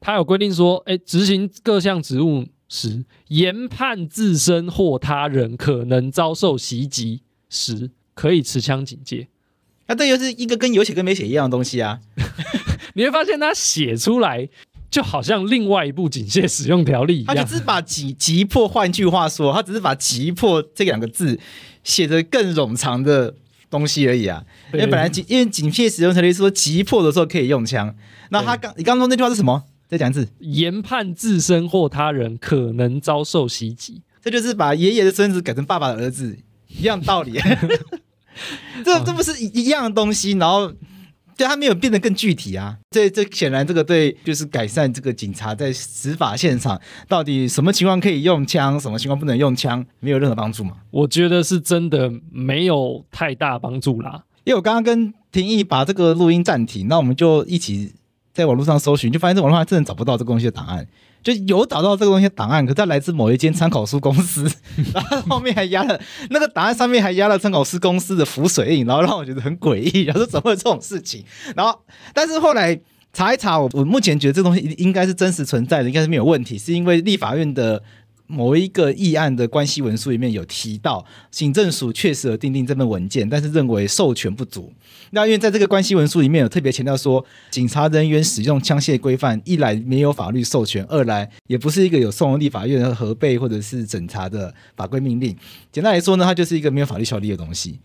他有规定说，哎，执行各项职务时，研判自身或他人可能遭受袭击时。可以持枪警戒，那这又是一个跟有写跟没写一样的东西啊！*laughs* 你会发现他写出来就好像另外一部警戒使用条例一样。他就只是把“急急迫”换句话说，他只是把“急迫”这两个字写得更冗长的东西而已啊！因为本来警因为警戒使用条例说急迫的时候可以用枪，那他刚你刚刚那句话是什么？再讲一次：研判自身或他人可能遭受袭击。这就是把爷爷的孙子改成爸爸的儿子一样道理。*laughs* *laughs* 这这不是一样的东西，然后对他没有变得更具体啊！这这显然这个对就是改善这个警察在执法现场到底什么情况可以用枪，什么情况不能用枪，没有任何帮助嘛？我觉得是真的没有太大帮助啦。因为我刚刚跟廷义把这个录音暂停，那我们就一起在网络上搜寻，就发现这网络上真的找不到这个东西的答案。就有找到这个东西档案，可在来自某一间参考书公司，*laughs* 然后后面还压了那个档案上面还压了参考书公司的浮水印，然后让我觉得很诡异，然后说怎么会有这种事情，*laughs* 然后但是后来查一查，我我目前觉得这东西应该是真实存在的，应该是没有问题，是因为立法院的。某一个议案的关系文书里面有提到，行政署确实有订定这份文件，但是认为授权不足。那因为在这个关系文书里面有特别强调说，警察人员使用枪械规范，一来没有法律授权，二来也不是一个有送立法院核备或者是审查的法规命令。简单来说呢，它就是一个没有法律效力的东西。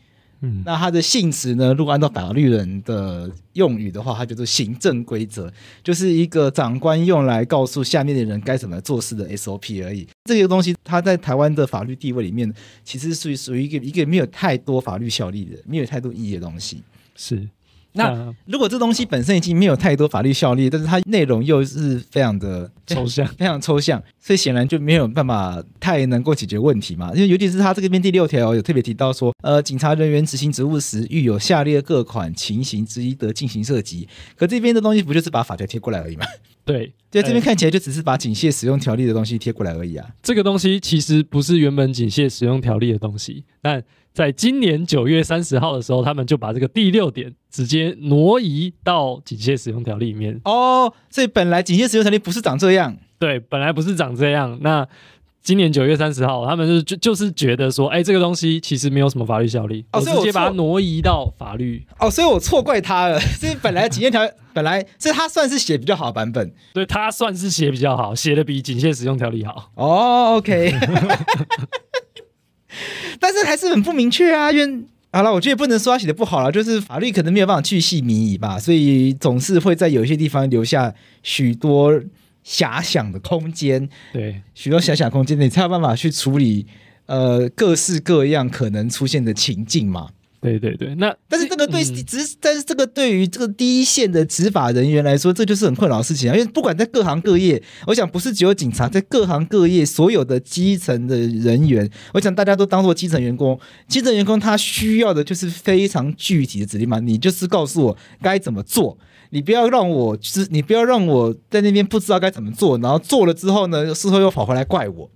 那他的性质呢？如果按照法律人的用语的话，它就是行政规则，就是一个长官用来告诉下面的人该怎么做事的 SOP 而已。这个东西，它在台湾的法律地位里面，其实属于属于一个一个没有太多法律效力的、没有太多意义的东西。是。那如果这东西本身已经没有太多法律效力，但是它内容又是非常的 *laughs* 抽象，*laughs* 非常抽象，所以显然就没有办法太能够解决问题嘛。因为尤其是它这边第六条有特别提到说，呃，警察人员执行职务时，遇有下列各款情形之一，得进行涉及，可这边的东西不就是把法条贴过来而已吗？对，在 *laughs* 这边看起来就只是把警械使用条例的东西贴过来而已啊。这个东西其实不是原本警械使用条例的东西，但。在今年九月三十号的时候，他们就把这个第六点直接挪移到《警戒使用条例》里面。哦，所以本来《警戒使用条例》不是长这样。对，本来不是长这样。那今年九月三十号，他们是就就是觉得说，哎，这个东西其实没有什么法律效力，哦，直接把它挪移到法律。哦，所以我错怪他了。所以本来《警戒条》*laughs* 本来这他算是写比较好的版本，对他算是写比较好，写的比《警戒使用条例》好。哦，OK。*laughs* *laughs* 但是还是很不明确啊，因为好了，我觉得不能说他写的不好了，就是法律可能没有办法去细迷疑吧，所以总是会在有些地方留下许多遐想的空间。对，许多遐想空间，你才有办法去处理呃各式各样可能出现的情境嘛。对对对，那但是这个对，只是但是这个对于这个第一线的执法人员来说，这就是很困扰的事情。因为不管在各行各业，我想不是只有警察，在各行各业所有的基层的人员，我想大家都当做基层员工。基层员工他需要的就是非常具体的指令嘛？你就是告诉我该怎么做，你不要让我是，你不要让我在那边不知道该怎么做，然后做了之后呢，事后又跑回来怪我。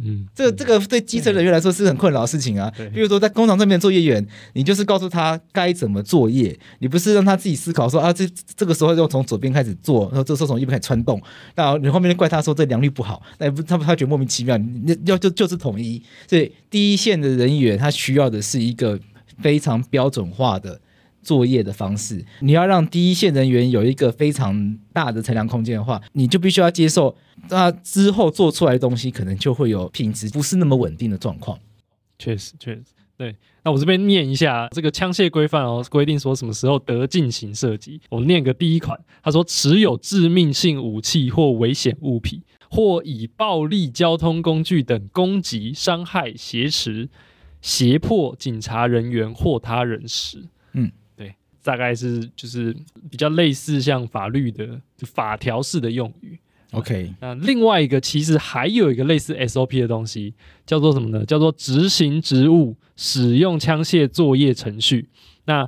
嗯，这个这个对基层人员来说是很困扰的事情啊。比如说，在工厂这边做业员，你就是告诉他该怎么作业，你不是让他自己思考说啊，这这个时候要从左边开始做，然后这时候从右边开始穿洞，那你后面怪他说这良率不好，那他不他觉得莫名其妙。那要就就是统一，所以第一线的人员他需要的是一个非常标准化的。作业的方式，你要让第一线人员有一个非常大的测量空间的话，你就必须要接受，那之后做出来的东西可能就会有品质不是那么稳定的状况。确实，确实，对。那我这边念一下这个枪械规范哦，规定说什么时候得进行射击。我念个第一款，他说：持有致命性武器或危险物品，或以暴力交通工具等攻击、伤害、挟持、胁迫警察人员或他人时，嗯。大概是就是比较类似像法律的法条式的用语。OK，那另外一个其实还有一个类似 SOP 的东西，叫做什么呢？叫做执行职务使用枪械作业程序。那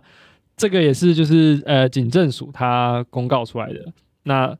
这个也是就是呃，警政署它公告出来的。那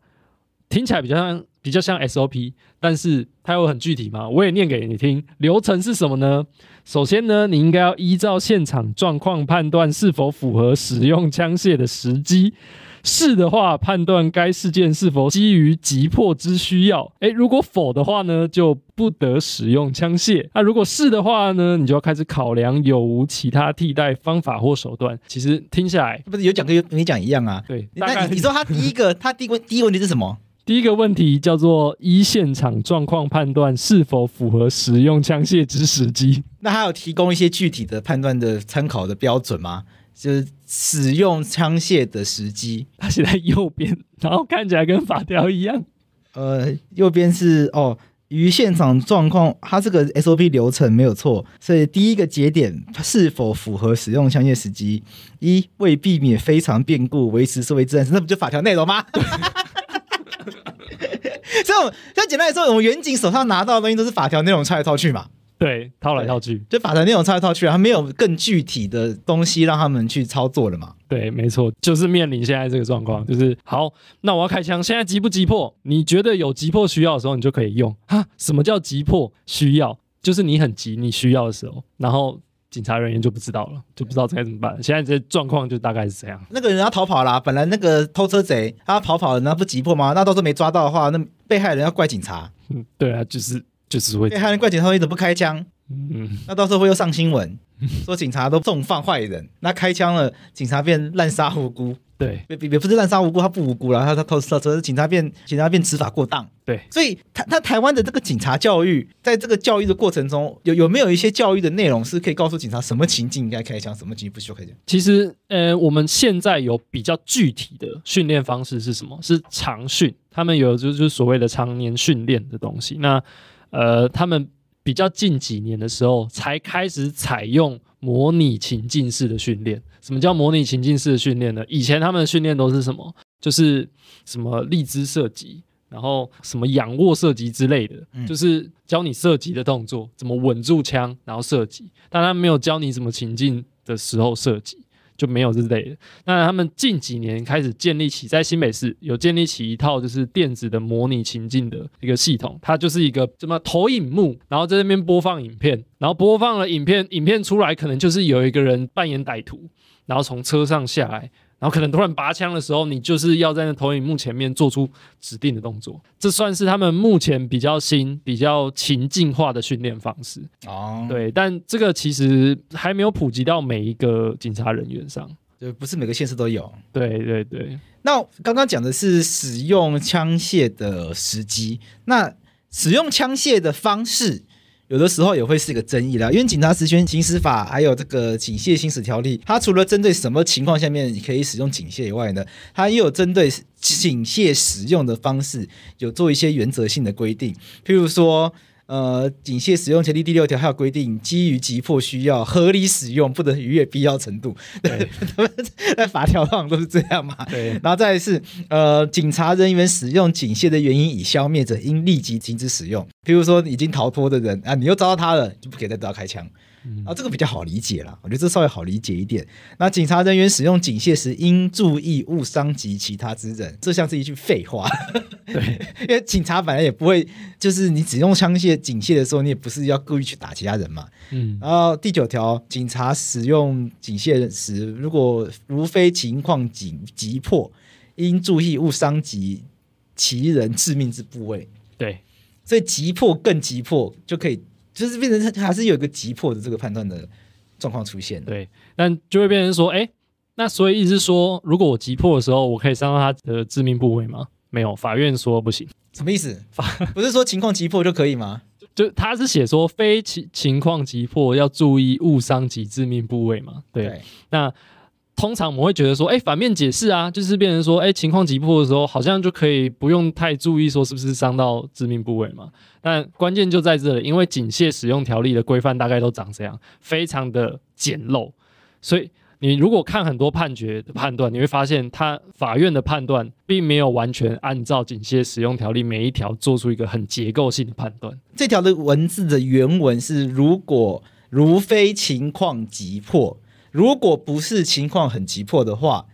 听起来比较像比较像 SOP。但是它有很具体吗？我也念给你听，流程是什么呢？首先呢，你应该要依照现场状况判断是否符合使用枪械的时机。是的话，判断该事件是否基于急迫之需要。诶，如果否的话呢，就不得使用枪械。那如果是的话呢，你就要开始考量有无其他替代方法或手段。其实听下来，不是有讲跟你讲一样啊？对。那你说他第一个，他第一个第一个问题是什么？第一个问题叫做“一现场状况判断是否符合使用枪械时机”，那还有提供一些具体的判断的参考的标准吗？就是使用枪械的时机。它是在右边，然后看起来跟法条一样。呃，右边是哦，于现场状况，它这个 SOP 流程没有错，所以第一个节点是否符合使用枪械时机？一为避免非常变故，维持社会治安，那不就法条内容吗？*laughs* 这种，像简单来说，我们远景手上拿到的东西都是法条内容套来套去嘛？对，套来套去，就法条内容套来套去啊，没有更具体的东西让他们去操作了嘛？对，没错，就是面临现在这个状况，就是好，那我要开枪，现在急不急迫？你觉得有急迫需要的时候，你就可以用哈，什么叫急迫需要？就是你很急，你需要的时候，然后。警察人员就不知道了，就不知道该怎么办。现在这状况就大概是这样。那个人要逃跑啦，本来那个偷车贼他逃跑了，那不急迫吗？那到时候没抓到的话，那被害人要怪警察。嗯，对啊，就是就是会被害人怪警察一直不开枪，嗯，那到时候会又上新闻。*laughs* 说警察都重放坏人，那开枪了，警察变滥杀无辜。对，也也不是滥杀无辜，他不无辜了，他他偷，所以警察变警察变执法过当。对，所以，他他台湾的这个警察教育，在这个教育的过程中，有有没有一些教育的内容是可以告诉警察什么情境应该开枪，什么情境不需要开枪？其实，呃，我们现在有比较具体的训练方式是什么？是长训，他们有就是就是所谓的常年训练的东西。那，呃，他们。比较近几年的时候，才开始采用模拟情境式的训练。什么叫模拟情境式的训练呢？以前他们的训练都是什么？就是什么立姿射击，然后什么仰卧射击之类的，就是教你射击的动作，怎么稳住枪，然后射击。但他没有教你怎么情境的时候射击。就没有之类的。那他们近几年开始建立起在新北市有建立起一套就是电子的模拟情境的一个系统，它就是一个什么投影幕，然后在那边播放影片，然后播放了影片，影片出来可能就是有一个人扮演歹徒，然后从车上下来。然后可能突然拔枪的时候，你就是要在那投影幕前面做出指定的动作，这算是他们目前比较新、比较情境化的训练方式哦。对，但这个其实还没有普及到每一个警察人员上，就不是每个县市都有。对对对。那刚刚讲的是使用枪械的时机，那使用枪械的方式。有的时候也会是一个争议啦，因为警察职权行使法还有这个警械行使条例，它除了针对什么情况下面可以使用警械以外呢，它又有针对警械使用的方式有做一些原则性的规定，譬如说。呃，警械使用权利第六条还有规定，基于急迫需要，合理使用，不能逾越必要程度。对，*laughs* 他们在法条上都是这样嘛。对，然后再是呃，警察人员使用警械的原因已消灭者，应立即停止使用。譬如说，已经逃脱的人啊，你又抓到他了，就不可以再对他开枪。啊，这个比较好理解啦，我觉得这稍微好理解一点。那警察人员使用警械时，应注意勿伤及其他之人，这像是一句废话。对，*laughs* 因为警察反正也不会，就是你只用枪械警械的时候，你也不是要故意去打其他人嘛。嗯。然后第九条，警察使用警械时，如果如非情况紧急迫，应注意勿伤及其人致命之部位。对，所以急迫更急迫就可以。就是变成他还是有一个急迫的这个判断的状况出现，对，但就会变成说，哎，那所以意思是说，如果我急迫的时候，我可以伤到他的致命部位吗？没有，法院说不行。什么意思？法 *laughs* 不是说情况急迫就可以吗？就他是写说非情情况急迫要注意误伤及致命部位嘛？对，那。通常我们会觉得说，哎，反面解释啊，就是变成说，哎，情况急迫的时候，好像就可以不用太注意说是不是伤到致命部位嘛。但关键就在这里，因为警械使用条例的规范大概都长这样，非常的简陋。所以你如果看很多判决判断，你会发现，他法院的判断并没有完全按照警械使用条例每一条做出一个很结构性的判断。这条的文字的原文是：如果如非情况急迫。如果不是情况很急迫的话，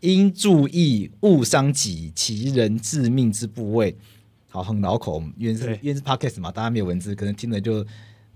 应注意勿伤己其人致命之部位。好，很绕口，因为是因为是 podcast 嘛，大家没有文字，可能听了就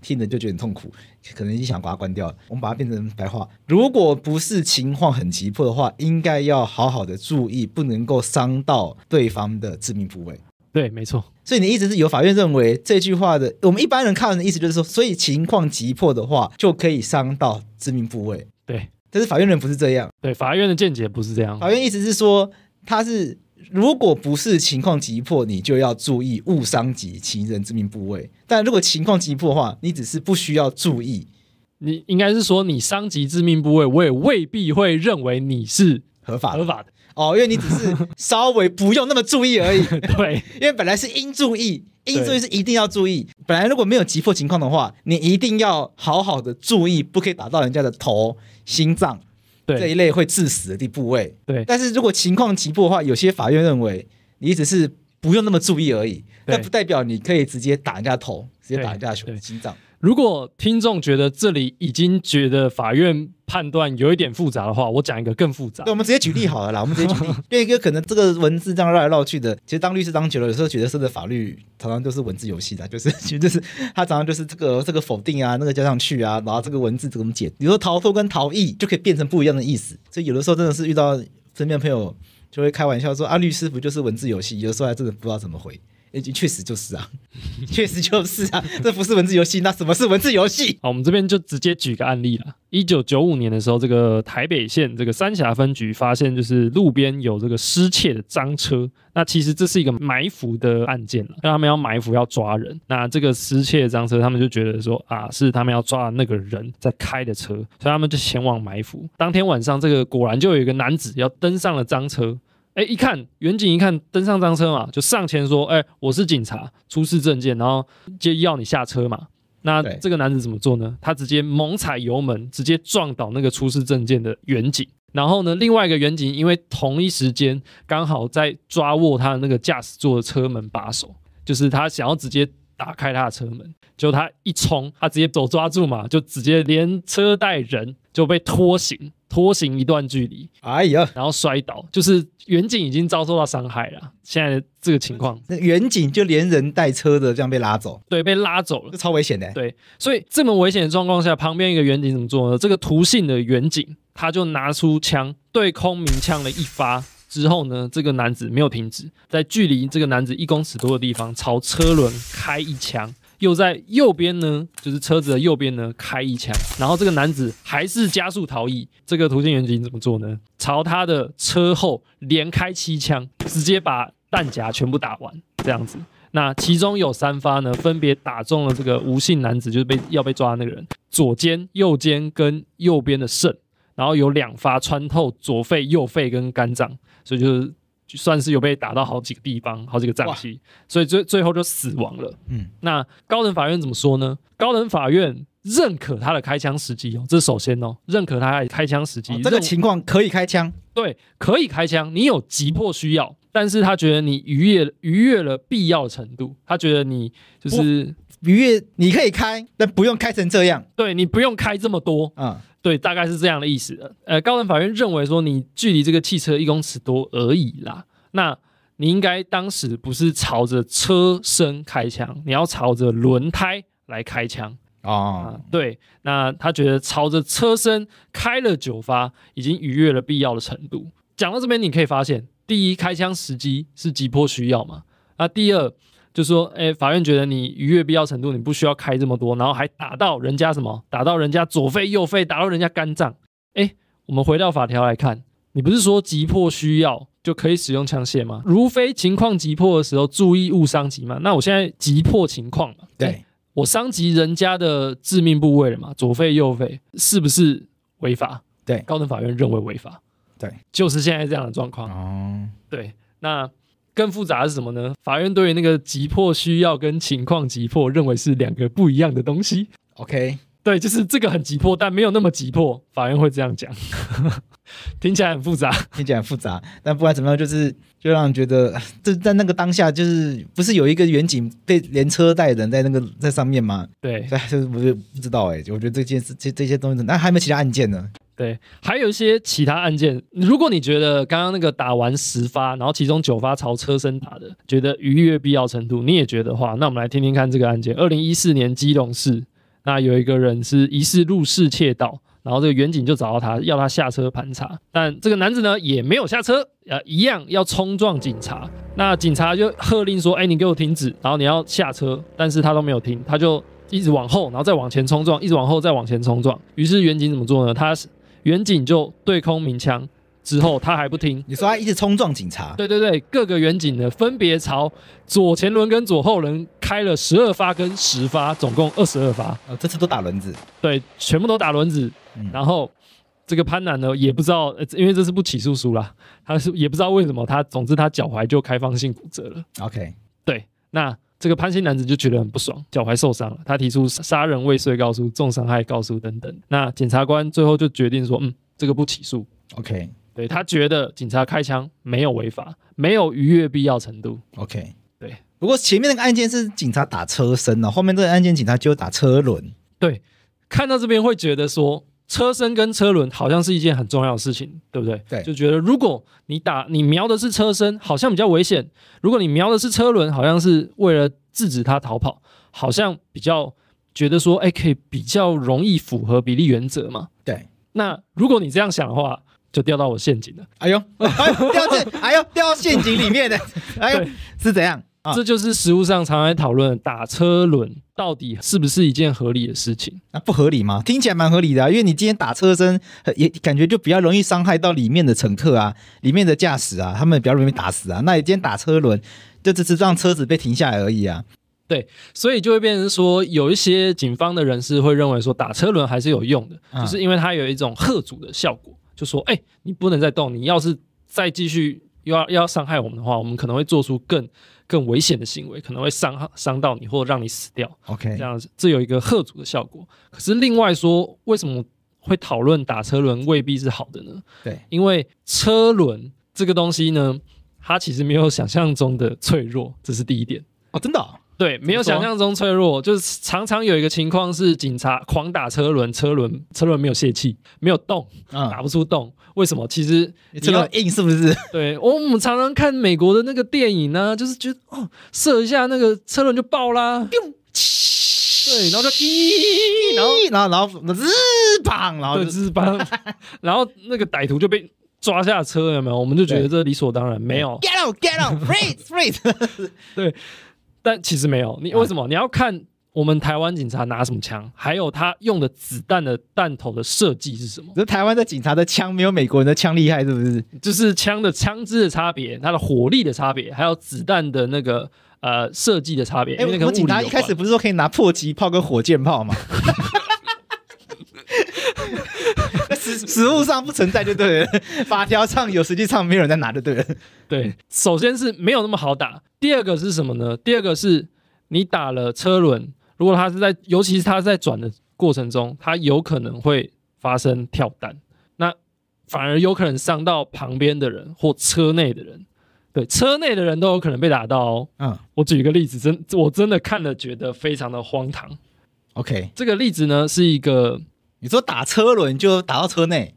听了就觉得痛苦，可能一想把它关掉了。我们把它变成白话：，如果不是情况很急迫的话，应该要好好的注意，不能够伤到对方的致命部位。对，没错。所以你一直是由法院认为这句话的，我们一般人看的意思就是说，所以情况急迫的话，就可以伤到致命部位。对，但是法院人不是这样。对，法院的见解不是这样。法院意思是说，他是如果不是情况急迫，你就要注意勿伤及其人致命部位；但如果情况急迫的话，你只是不需要注意。你应该是说，你伤及致命部位，我也未必会认为你是合法合法的哦，因为你只是稍微不用那么注意而已。*laughs* 对，因为本来是应注意。应注意是一定要注意，本来如果没有急迫情况的话，你一定要好好的注意，不可以打到人家的头、心脏，这一类会致死的地部位。对，但是如果情况急迫的话，有些法院认为你只是不用那么注意而已，那不代表你可以直接打人家头，直接打人家胸、心脏。如果听众觉得这里已经觉得法院判断有一点复杂的话，我讲一个更复杂。那我们直接举例好了啦，*laughs* 我们直接举例。另一个可能这个文字这样绕来绕去的，其实当律师当久了，有时候觉得真的法律常常都是文字游戏的，就是其实就是他常常就是这个这个否定啊，那个加上去啊，然后这个文字怎么解？你说逃脱跟逃逸就可以变成不一样的意思，所以有的时候真的是遇到身边朋友就会开玩笑说啊，律师不就是文字游戏？有的时候还真的不知道怎么回。那确实就是啊，确实就是啊，这不是文字游戏。那什么是文字游戏？好，我们这边就直接举个案例了。一九九五年的时候，这个台北县这个三峡分局发现，就是路边有这个失窃的赃车。那其实这是一个埋伏的案件了，因为他们要埋伏要抓人。那这个失窃的赃车，他们就觉得说啊，是他们要抓的那个人在开的车，所以他们就前往埋伏。当天晚上，这个果然就有一个男子要登上了赃车。哎，一看远景，一看登上张车嘛，就上前说：“哎，我是警察，出示证件，然后就要你下车嘛。”那这个男子怎么做呢？他直接猛踩油门，直接撞倒那个出示证件的远景。然后呢，另外一个远景因为同一时间刚好在抓握他的那个驾驶座的车门把手，就是他想要直接打开他的车门，就他一冲，他直接走抓住嘛，就直接连车带人。就被拖行，拖行一段距离，哎呀，然后摔倒，就是远景已经遭受到伤害了。现在这个情况，那远景就连人带车的这样被拉走，对，被拉走了，超危险的。对，所以这么危险的状况下，旁边一个远景怎么做呢？这个图性的远景他就拿出枪对空鸣枪了一发之后呢，这个男子没有停止，在距离这个男子一公尺多的地方朝车轮开一枪。又在右边呢，就是车子的右边呢，开一枪，然后这个男子还是加速逃逸。这个图鉴员警怎么做呢？朝他的车后连开七枪，直接把弹夹全部打完，这样子。那其中有三发呢，分别打中了这个无姓男子，就是被要被抓的那个人左肩、右肩跟右边的肾，然后有两发穿透左肺、右肺跟肝脏，所以就是。就算是有被打到好几个地方，好几个脏器，所以最最后就死亡了。嗯，那高等法院怎么说呢？高等法院认可他的开枪时机哦，这首先哦，认可他的开枪时机。这个情况可以开枪，对，可以开枪，你有急迫需要，但是他觉得你逾越逾越了必要程度，他觉得你就是逾越，你可以开，但不用开成这样。对你不用开这么多，嗯。对，大概是这样的意思。呃，高等法院认为说，你距离这个汽车一公尺多而已啦，那你应该当时不是朝着车身开枪，你要朝着轮胎来开枪啊。对，那他觉得朝着车身开了九发，已经逾越了必要的程度。讲到这边，你可以发现，第一，开枪时机是急迫需要嘛？那第二。就说，哎，法院觉得你逾越必要程度，你不需要开这么多，然后还打到人家什么？打到人家左肺、右肺，打到人家肝脏。哎，我们回到法条来看，你不是说急迫需要就可以使用枪械吗？如非情况急迫的时候，注意勿伤及嘛？那我现在急迫情况嘛？对，我伤及人家的致命部位了嘛？左肺、右肺是不是违法？对，高等法院认为违法。对，就是现在这样的状况。哦，对，那。更复杂的是什么呢？法院对于那个急迫需要跟情况急迫，认为是两个不一样的东西。OK，对，就是这个很急迫，但没有那么急迫，法院会这样讲。*laughs* 听起来很复杂，听起来很复杂。但不管怎么样，就是就让人觉得这在那个当下，就是不是有一个远景被连车带人在那个在上面吗？对，但是我是不知道哎，我觉得这件事这这些东西，那还有没有其他案件呢？对，还有一些其他案件，如果你觉得刚刚那个打完十发，然后其中九发朝车身打的，觉得逾越必要程度，你也觉得话，那我们来听听看这个案件。二零一四年，基隆市那有一个人是疑似入室窃盗，然后这个远警就找到他，要他下车盘查，但这个男子呢也没有下车，啊，一样要冲撞警察。那警察就喝令说：“哎，你给我停止，然后你要下车。”但是他都没有停，他就一直往后，然后再往前冲撞，一直往后再往前冲撞。于是远警怎么做呢？他。远景就对空鸣枪，之后他还不听，你说他一直冲撞警察？对对对，各个远景呢分别朝左前轮跟左后轮开了十二发跟十发，总共二十二发。呃，这次都打轮子？对，全部都打轮子。然后这个潘南呢也不知道，因为这是不起诉书啦，他是也不知道为什么他，总之他脚踝就开放性骨折了。OK，对，那。这个潘姓男子就觉得很不爽，脚踝受伤了，他提出杀人未遂告诉、重伤害告诉等等。那检察官最后就决定说，嗯，这个不起诉。OK，对他觉得警察开枪没有违法，没有逾越必要程度。OK，对。不过前面那个案件是警察打车身呢，后面这个案件警察就打车轮。对，看到这边会觉得说。车身跟车轮好像是一件很重要的事情，对不对？对，就觉得如果你打你瞄的是车身，好像比较危险；如果你瞄的是车轮，好像是为了制止它逃跑，好像比较觉得说，哎，可以比较容易符合比例原则嘛。对，那如果你这样想的话，就掉到我陷阱了。哎呦，哎呦，掉进，哎呦，掉到陷阱里面的，哎呦，是怎样？这就是实物上常来讨论打车轮到底是不是一件合理的事情？那不合理吗？听起来蛮合理的啊，因为你今天打车身也感觉就比较容易伤害到里面的乘客啊，里面的驾驶啊，他们比较容易被打死啊。那你今天打车轮，就只是让车子被停下来而已啊。对，所以就会变成说，有一些警方的人士会认为说打车轮还是有用的，就是因为它有一种喝阻的效果，就说，哎，你不能再动，你要是再继续又要要伤害我们的话，我们可能会做出更。更危险的行为可能会伤伤到你，或者让你死掉。OK，这样子，这有一个贺阻的效果。可是另外说，为什么会讨论打车轮未必是好的呢？对，因为车轮这个东西呢，它其实没有想象中的脆弱，这是第一点。哦，真的。对，没有想象中脆弱，就是常常有一个情况是警察狂打车轮，车轮车轮没有泄气，没有动，洞，打不出洞。为什么？其实你车轮硬是不是？*laughs* 对，我们常常看美国的那个电影呢，就是觉得哦，射一下那个车轮就爆啦，对，然后就，然后然后然后日棒，然后日棒，*laughs* 然后那个歹徒就被抓下车，有没有？我们就觉得这理所当然，没有。*laughs* Get o u t g e t o u t f r a i s e r a i s e 对。但其实没有你，为什么你要看我们台湾警察拿什么枪，还有他用的子弹的弹头的设计是什么？这台湾的警察的枪没有美国人的枪厉害，是不是？就是枪的枪支的差别，它的火力的差别，还有子弹的那个呃设计的差别。哎，我警察一开始不是说可以拿迫击炮跟火箭炮吗？实物上不存在就对了，法条上有实际上没有人在拿就对了。对，首先是没有那么好打，第二个是什么呢？第二个是你打了车轮，如果它是在，尤其是它在转的过程中，它有可能会发生跳弹，那反而有可能伤到旁边的人或车内的人。对，车内的人都有可能被打到哦。嗯，我举一个例子，真我真的看了觉得非常的荒唐。OK，这个例子呢是一个。你说打车轮就打到车内，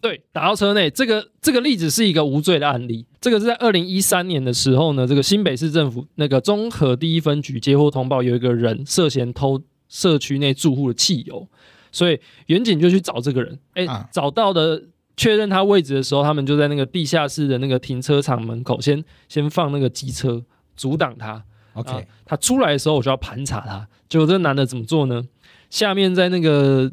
对，打到车内。这个这个例子是一个无罪的案例。这个是在二零一三年的时候呢，这个新北市政府那个综合第一分局接获通报，有一个人涉嫌偷社区内住户的汽油，所以远警就去找这个人。哎，找到的确认他位置的时候，他们就在那个地下室的那个停车场门口，先先放那个机车阻挡他。OK，他出来的时候我就要盘查他。结果这个男的怎么做呢？下面在那个。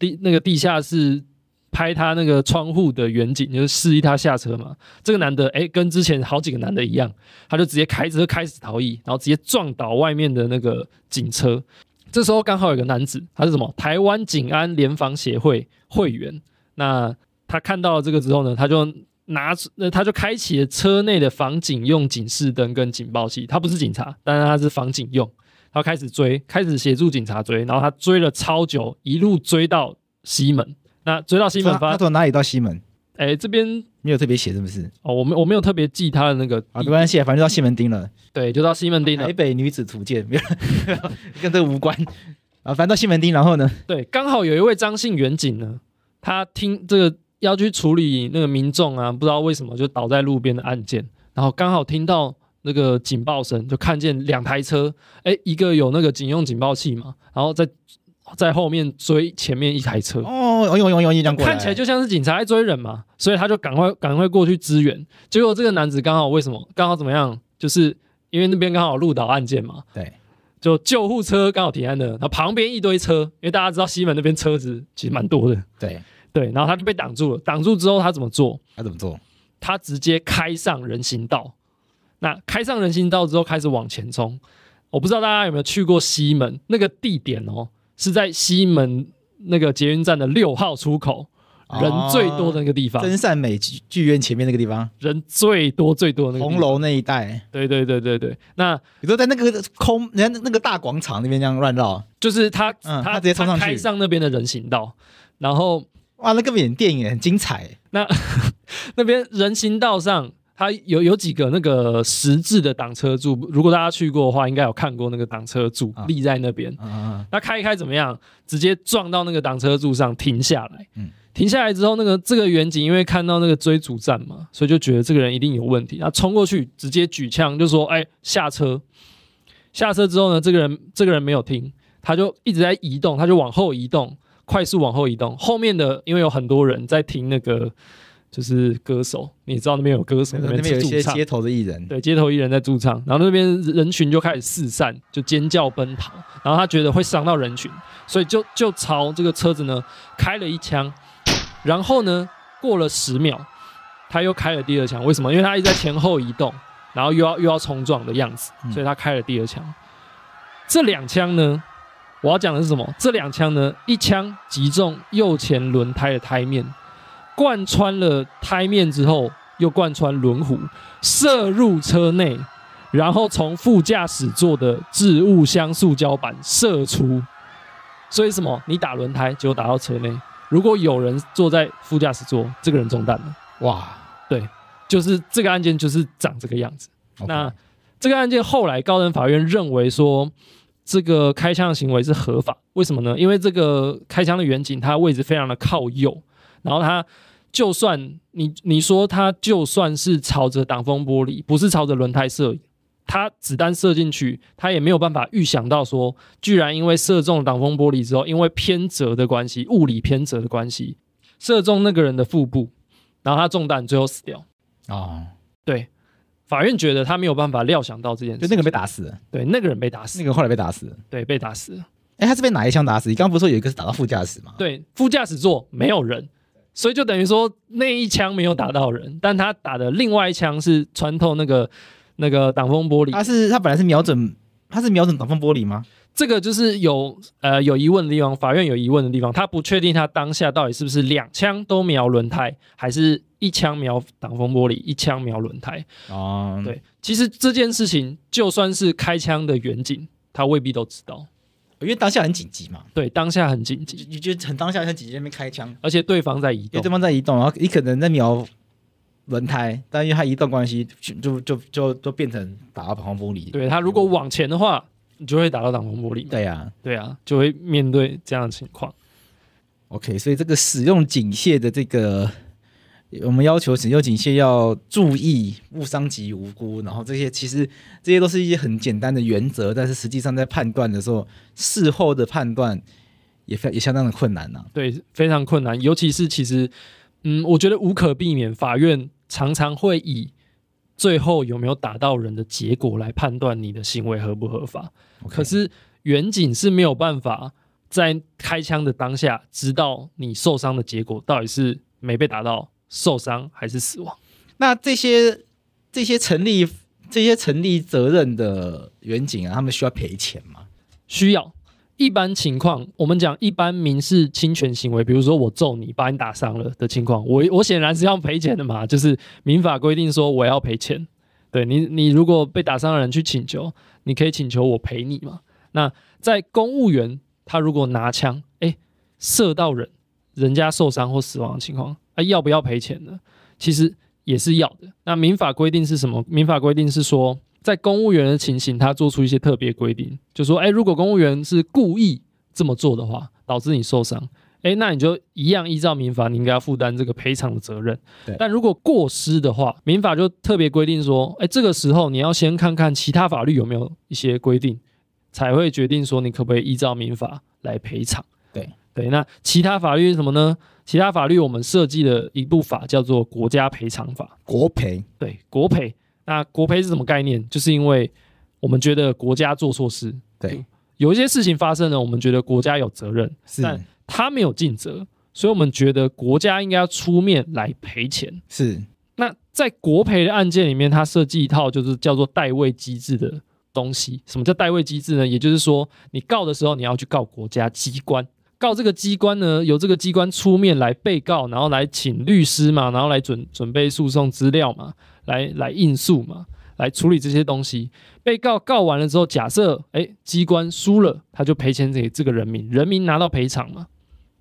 地那个地下室拍他那个窗户的远景，就示意他下车嘛。这个男的哎，跟之前好几个男的一样，他就直接开车开始逃逸，然后直接撞倒外面的那个警车。这时候刚好有个男子，他是什么台湾警安联防协会会员。那他看到了这个之后呢，他就拿出，那他就开启了车内的防警用警示灯跟警报器。他不是警察，但是他是防警用。他开始追，开始协助警察追，然后他追了超久，一路追到西门。那追到西门，他从哪里到西门？哎，这边没有特别写是不是？哦，我没我没有特别记他的那个。啊，没关系，反正到西门町了。对，就到西门町。台北女子图鉴，*laughs* 跟这个无关啊。反正到西门町，然后呢？对，刚好有一位张姓远警呢，他听这个要去处理那个民众啊，不知道为什么就倒在路边的案件，然后刚好听到。那个警报声，就看见两台车，哎，一个有那个警用警报器嘛，然后在在后面追前面一台车。哦有有有，哦，你讲过看起来就像是警察在追人嘛，所以他就赶快赶快过去支援。结果这个男子刚好为什么刚好怎么样，就是因为那边刚好路岛案件嘛，对，就救护车刚好停在那里，然后旁边一堆车，因为大家知道西门那边车子其实蛮多的，对对，然后他就被挡住了，挡住之后他怎么做？他怎么做？他直接开上人行道。那开上人行道之后开始往前冲，我不知道大家有没有去过西门那个地点哦，是在西门那个捷运站的六号出口，人最多的那个地方，真善美剧院前面那个地方，人最多最多的那个红楼那一带。对对对对对，那你都在那个空人家那个大广场那边这样乱绕，就是他他直接冲上去，开上那边的人行道，然后哇，那个演电影也很精彩，那 *laughs* 那边人行道上。他有有几个那个实质的挡车柱，如果大家去过的话，应该有看过那个挡车柱立在那边。那开一开怎么样？直接撞到那个挡车柱上停下来。停下来之后，那个这个远景因为看到那个追逐战嘛，所以就觉得这个人一定有问题。他冲过去直接举枪就说：“哎，下车！”下车之后呢，这个人这个人没有听，他就一直在移动，他就往后移动，快速往后移动。后面的因为有很多人在听那个。就是歌手，你知道那边有歌手那边驻唱，些街头的艺人，对，街头艺人在驻唱，然后那边人群就开始四散，就尖叫奔逃，然后他觉得会伤到人群，所以就就朝这个车子呢开了一枪，然后呢过了十秒，他又开了第二枪，为什么？因为他一直在前后移动，然后又要又要冲撞的样子，所以他开了第二枪。这两枪呢，我要讲的是什么？这两枪呢，一枪击中右前轮胎的胎面。贯穿了胎面之后，又贯穿轮毂，射入车内，然后从副驾驶座的置物箱塑胶板射出。所以什么？你打轮胎结果打到车内。如果有人坐在副驾驶座，这个人中弹了。哇，对，就是这个案件就是长这个样子。那这个案件后来高等法院认为说，这个开枪的行为是合法。为什么呢？因为这个开枪的远景，它位置非常的靠右，然后它就算你你说他就算是朝着挡风玻璃，不是朝着轮胎射，他子弹射进去，他也没有办法预想到说，居然因为射中挡风玻璃之后，因为偏折的关系，物理偏折的关系，射中那个人的腹部，然后他中弹最后死掉。哦，对，法院觉得他没有办法料想到这件事。就那个被打死了，对，那个人被打死，那个后来被打死，对，被打死。哎，他是被哪一枪打死？你刚刚不是说有一个是打到副驾驶吗？对，副驾驶座没有人。所以就等于说那一枪没有打到人，但他打的另外一枪是穿透那个那个挡风玻璃。他是他本来是瞄准，他是瞄准挡风玻璃吗？这个就是有呃有疑问的地方，法院有疑问的地方，他不确定他当下到底是不是两枪都瞄轮胎，还是一枪瞄挡风玻璃，一枪瞄轮胎啊？对，其实这件事情就算是开枪的远景，他未必都知道。因为当下很紧急嘛，对，当下很紧急，就就很当下很紧急那边开枪，而且对方在移动，对方在移动，然后你可能在瞄轮胎，但因为他移动关系，就就就就变成打到挡风玻璃，对他如果往前的话，你就会打到挡风玻璃，对呀，对呀，就会面对这样的情况。OK，所以这个使用警械的这个。我们要求使用警械要注意勿伤及无辜，然后这些其实这些都是一些很简单的原则，但是实际上在判断的时候，事后的判断也非也相当的困难呐。对，非常困难，尤其是其实，嗯，我觉得无可避免，法院常常会以最后有没有打到人的结果来判断你的行为合不合法。可是远警是没有办法在开枪的当下知道你受伤的结果到底是没被打到。受伤还是死亡？那这些这些成立这些成立责任的远景啊，他们需要赔钱吗？需要。一般情况，我们讲一般民事侵权行为，比如说我揍你，把你打伤了的情况，我我显然是要赔钱的嘛。就是民法规定说我要赔钱。对你，你如果被打伤的人去请求，你可以请求我赔你嘛。那在公务员他如果拿枪，哎，射到人，人家受伤或死亡的情况。啊，要不要赔钱呢？其实也是要的。那民法规定是什么？民法规定是说，在公务员的情形，他做出一些特别规定，就说，哎，如果公务员是故意这么做的话，导致你受伤，哎，那你就一样依照民法，你应该要负担这个赔偿的责任。但如果过失的话，民法就特别规定说，哎，这个时候你要先看看其他法律有没有一些规定，才会决定说你可不可以依照民法来赔偿。对对，那其他法律是什么呢？其他法律我们设计了一部法，叫做国家赔偿法。国赔对，国赔。那国赔是什么概念？就是因为我们觉得国家做错事，对，有一些事情发生了，我们觉得国家有责任，但他没有尽责，所以我们觉得国家应该要出面来赔钱。是。那在国赔的案件里面，它设计一套就是叫做代位机制的东西。什么叫代位机制呢？也就是说，你告的时候，你要去告国家机关。告这个机关呢，由这个机关出面来被告，然后来请律师嘛，然后来准准备诉讼资料嘛，来来应诉嘛，来处理这些东西。被告告完了之后，假设哎机关输了，他就赔钱给这个人民，人民拿到赔偿嘛。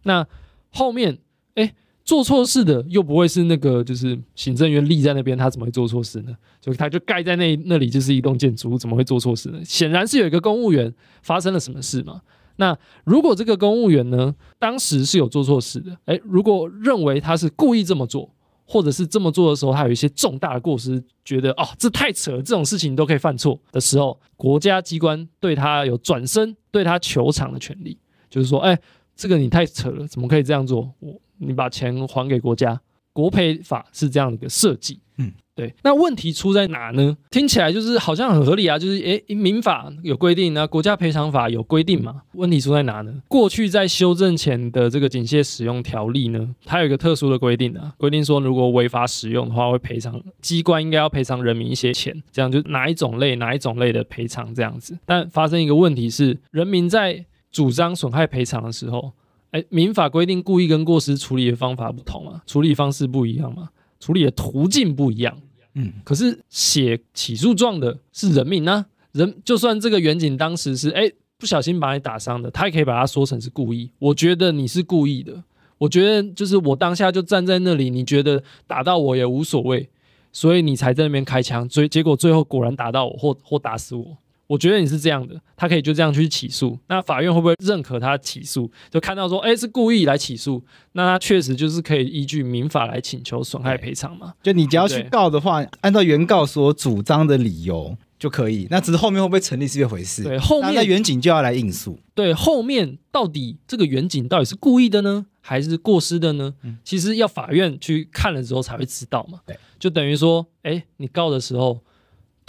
那后面哎做错事的又不会是那个就是行政员立在那边，他怎么会做错事呢？就他就盖在那那里就是一栋建筑，怎么会做错事呢？显然是有一个公务员发生了什么事嘛。那如果这个公务员呢，当时是有做错事的，诶，如果认为他是故意这么做，或者是这么做的时候，他有一些重大的过失，觉得哦，这太扯了，这种事情都可以犯错的时候，国家机关对他有转身对他求偿的权利，就是说，诶，这个你太扯了，怎么可以这样做？我你把钱还给国家，国赔法是这样的一个设计，嗯。对，那问题出在哪呢？听起来就是好像很合理啊，就是诶，民法有规定，那国家赔偿法有规定嘛？问题出在哪呢？过去在修正前的这个警械使用条例呢，它有一个特殊的规定啊，规定说如果违法使用的话，会赔偿机关应该要赔偿人民一些钱，这样就哪一种类哪一种类的赔偿这样子。但发生一个问题是，人民在主张损害赔偿的时候，诶，民法规定故意跟过失处理的方法不同啊，处理方式不一样嘛，处理的途径不一样。嗯，可是写起诉状的是人民呐，人就算这个远景当时是哎不小心把你打伤的，他也可以把它说成是故意。我觉得你是故意的，我觉得就是我当下就站在那里，你觉得打到我也无所谓，所以你才在那边开枪最结果最后果然打到我或或打死我。我觉得你是这样的，他可以就这样去起诉，那法院会不会认可他起诉？就看到说，哎，是故意来起诉，那他确实就是可以依据民法来请求损害赔偿嘛？就你只要去告的话，按照原告所主张的理由就可以。那只是后面会不会成立是一回事。对，后面远景就要来应诉。对，后面到底这个远景到底是故意的呢，还是过失的呢？其实要法院去看了之后才会知道嘛。对，就等于说，哎，你告的时候。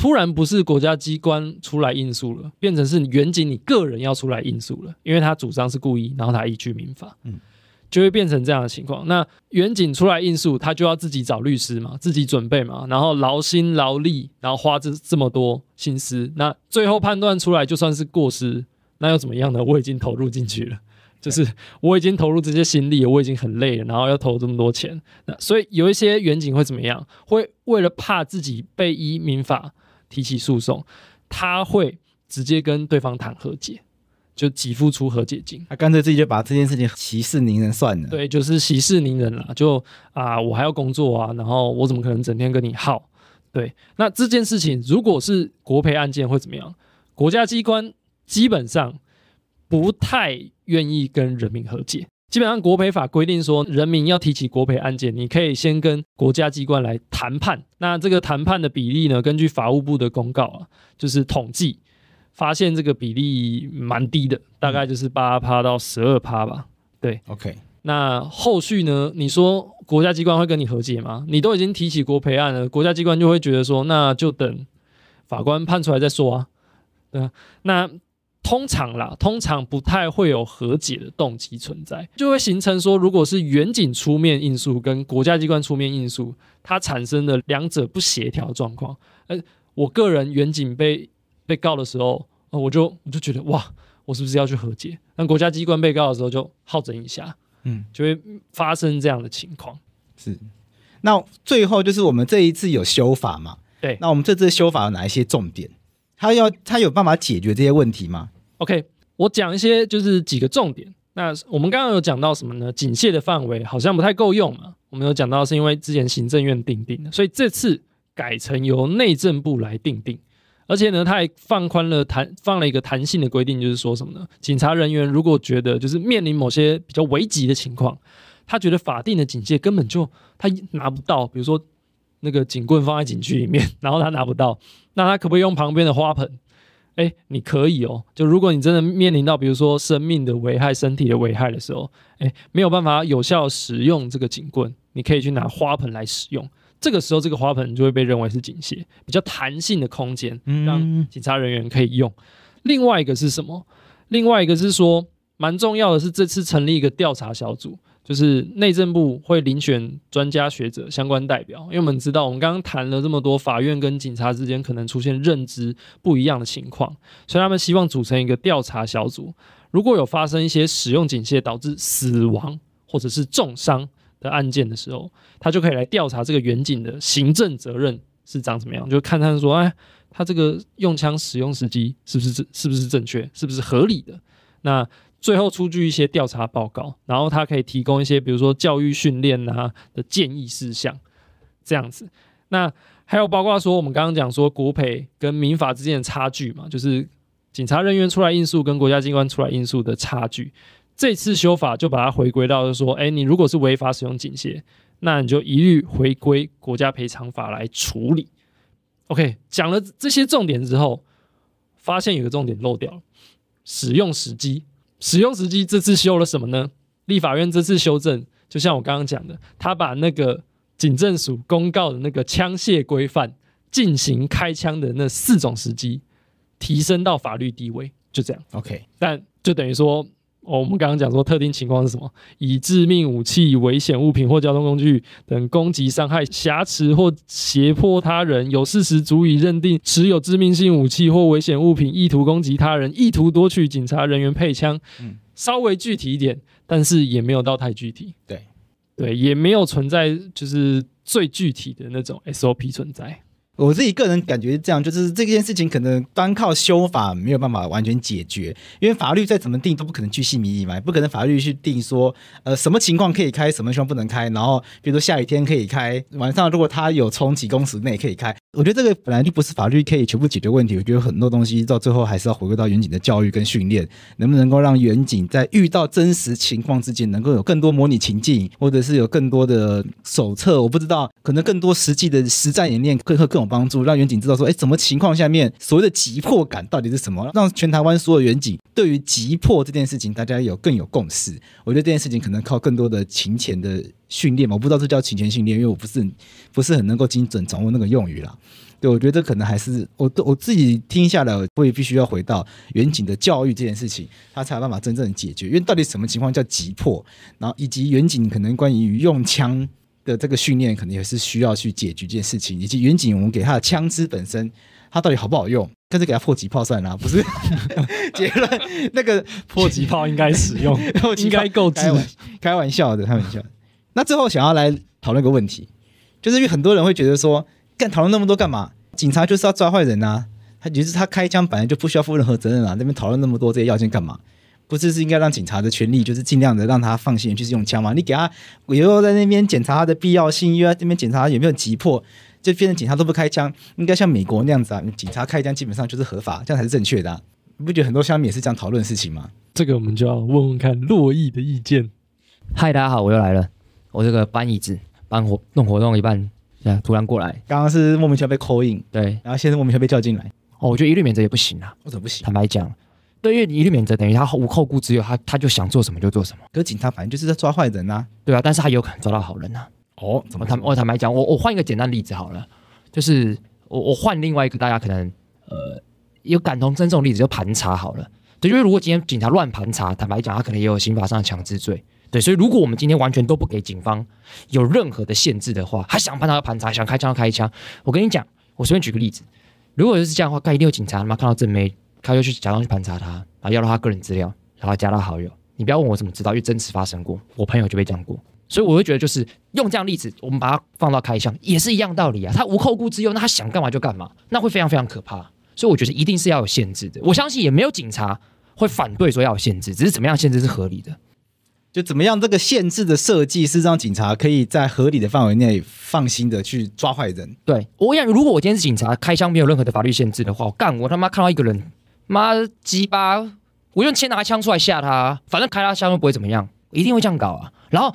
突然不是国家机关出来应诉了，变成是远景你个人要出来应诉了，因为他主张是故意，然后他依据民法，就会变成这样的情况。那远景出来应诉，他就要自己找律师嘛，自己准备嘛，然后劳心劳力，然后花这这么多心思，那最后判断出来就算是过失，那又怎么样呢？我已经投入进去了，*laughs* 就是我已经投入这些心力，我已经很累了，然后要投这么多钱，那所以有一些远景会怎么样？会为了怕自己被依民法。提起诉讼，他会直接跟对方谈和解，就给付出和解金。他干脆自己就把这件事情息事宁人算了。对，就是息事宁人了。就啊，我还要工作啊，然后我怎么可能整天跟你耗？对，那这件事情如果是国赔案件会怎么样？国家机关基本上不太愿意跟人民和解。基本上，国赔法规定说，人民要提起国赔案件，你可以先跟国家机关来谈判。那这个谈判的比例呢？根据法务部的公告啊，就是统计发现这个比例蛮低的，大概就是八趴到十二趴吧。对，OK。那后续呢？你说国家机关会跟你和解吗？你都已经提起国赔案了，国家机关就会觉得说，那就等法官判出来再说啊。对，啊，那。通常啦，通常不太会有和解的动机存在，就会形成说，如果是远景出面应诉跟国家机关出面应诉，它产生的两者不协调状况。而我个人远景被被告的时候，啊，我就我就觉得哇，我是不是要去和解？但国家机关被告的时候就好整一下，嗯，就会发生这样的情况。是，那最后就是我们这一次有修法嘛？对，那我们这次修法有哪一些重点？他要他有办法解决这些问题吗？OK，我讲一些就是几个重点。那我们刚刚有讲到什么呢？警戒的范围好像不太够用啊。我们有讲到是因为之前行政院定定，的，所以这次改成由内政部来定定。而且呢，他还放宽了弹放了一个弹性的规定，就是说什么呢？警察人员如果觉得就是面临某些比较危急的情况，他觉得法定的警戒根本就他拿不到，比如说。那个警棍放在警局里面，*laughs* 然后他拿不到，那他可不可以用旁边的花盆？哎，你可以哦。就如果你真的面临到，比如说生命的危害、身体的危害的时候，哎，没有办法有效使用这个警棍，你可以去拿花盆来使用。这个时候，这个花盆就会被认为是警械，比较弹性的空间，让警察人员可以用。另外一个是什么？另外一个是说蛮重要的是，这次成立一个调查小组。就是内政部会遴选专家学者相关代表，因为我们知道，我们刚刚谈了这么多，法院跟警察之间可能出现认知不一样的情况，所以他们希望组成一个调查小组。如果有发生一些使用警械导致死亡或者是重伤的案件的时候，他就可以来调查这个远警的行政责任是长怎么样，就看他说，哎，他这个用枪使用时机是不是是不是正确，是不是合理的？那。最后出具一些调查报告，然后他可以提供一些，比如说教育训练啊的建议事项，这样子。那还有包括说，我们刚刚讲说国培跟民法之间的差距嘛，就是警察人员出来应诉跟国家机关出来应诉的差距。这次修法就把它回归到，就说，哎，你如果是违法使用警械，那你就一律回归国家赔偿法来处理。OK，讲了这些重点之后，发现有个重点漏掉，使用时机。使用时机，这次修了什么呢？立法院这次修正，就像我刚刚讲的，他把那个警政署公告的那个枪械规范进行开枪的那四种时机，提升到法律地位，就这样。OK，但就等于说。哦，我们刚刚讲说，特定情况是什么？以致命武器、危险物品或交通工具等攻击、伤害、挟持或胁迫他人，有事实足以认定持有致命性武器或危险物品，意图攻击他人，意图夺取警察人员配枪。嗯，稍微具体一点，但是也没有到太具体。对，对，也没有存在就是最具体的那种 SOP 存在。我自己个人感觉这样，就是这件事情可能单靠修法没有办法完全解决，因为法律再怎么定都不可能去细迷你嘛，不可能法律去定说，呃，什么情况可以开，什么情况不能开，然后比如说下雨天可以开，晚上如果他有充几公尺内可以开。我觉得这个本来就不是法律可以全部解决问题，我觉得很多东西到最后还是要回归到远景的教育跟训练，能不能够让远景在遇到真实情况之间能够有更多模拟情境，或者是有更多的手册，我不知道，可能更多实际的实战演练，和各种。帮助让远景知道说，哎，什么情况下面所谓的急迫感到底是什么？让全台湾所有远景对于急迫这件事情，大家有更有共识。我觉得这件事情可能靠更多的勤前的训练嘛，我不知道这叫勤前训练，因为我不是不是很能够精准掌握那个用语啦。对我觉得可能还是我，我我自己听下来会必须要回到远景的教育这件事情，他才有办法真正解决。因为到底什么情况叫急迫，然后以及远景可能关于用枪。的这个训练肯定也是需要去解决一件事情，以及远景我们给他的枪支本身，他到底好不好用？干脆给他破几炮算了，不是 *laughs* 结论，那个 *laughs* 破几炮应该使用，*laughs* 应该够置，开玩笑的开玩笑。那最后想要来讨论个问题，就是因为很多人会觉得说，干讨论那么多干嘛？警察就是要抓坏人啊，他就是他开枪本来就不需要负任何责任啊，那边讨论那么多这些要件干嘛？不是是应该让警察的权利就是尽量的让他放心就去用枪吗？你给他有时候在那边检查他的必要性，又要那边检查他有没有急迫，就变成警察都不开枪。应该像美国那样子啊，警察开枪基本上就是合法，这才是正确的。你不觉得很多新民也是这样讨论事情吗？这个我们就要问问看洛邑的意见。嗨，大家好，我又来了。我这个搬椅子、搬活、弄活动一半，突然过来。*laughs* 刚刚是莫名其妙被扣 n 对。然后现在莫名其妙被叫进来。哦，我觉得一律免责也不行啊。或者不行？坦白讲。对，因为一律免责，等于他无后顾之忧，他他就想做什么就做什么。可是警察反正就是在抓坏人啊，对啊，但是他有可能抓到好人呢。哦，怎么他们？坦白讲，我我换一个简单例子好了，就是我我换另外一个大家可能呃有感同身受的例子，就盘查好了。对，因为如果今天警察乱盘查，坦白讲，他可能也有刑法上的强制罪。对，所以如果我们今天完全都不给警方有任何的限制的话，他想盘查要盘查，想开枪要开枪。我跟你讲，我随便举个例子，如果就是这样的话，该一定有警察他妈看到正妹他就去假装去盘查他，然后要到他个人资料，然后加他好友。你不要问我怎么知道，因为真实发生过，我朋友就被这样过。所以我会觉得，就是用这样例子，我们把它放到开箱，也是一样道理啊。他无后顾之忧，那他想干嘛就干嘛，那会非常非常可怕。所以我觉得一定是要有限制的。我相信也没有警察会反对说要有限制，只是怎么样限制是合理的，就怎么样这个限制的设计是让警察可以在合理的范围内放心的去抓坏人。对我想，如果我今天是警察，开箱没有任何的法律限制的话，我干我他妈看到一个人。妈鸡巴！我用先拿枪出来吓他，反正开他枪又不会怎么样，一定会这样搞啊。然后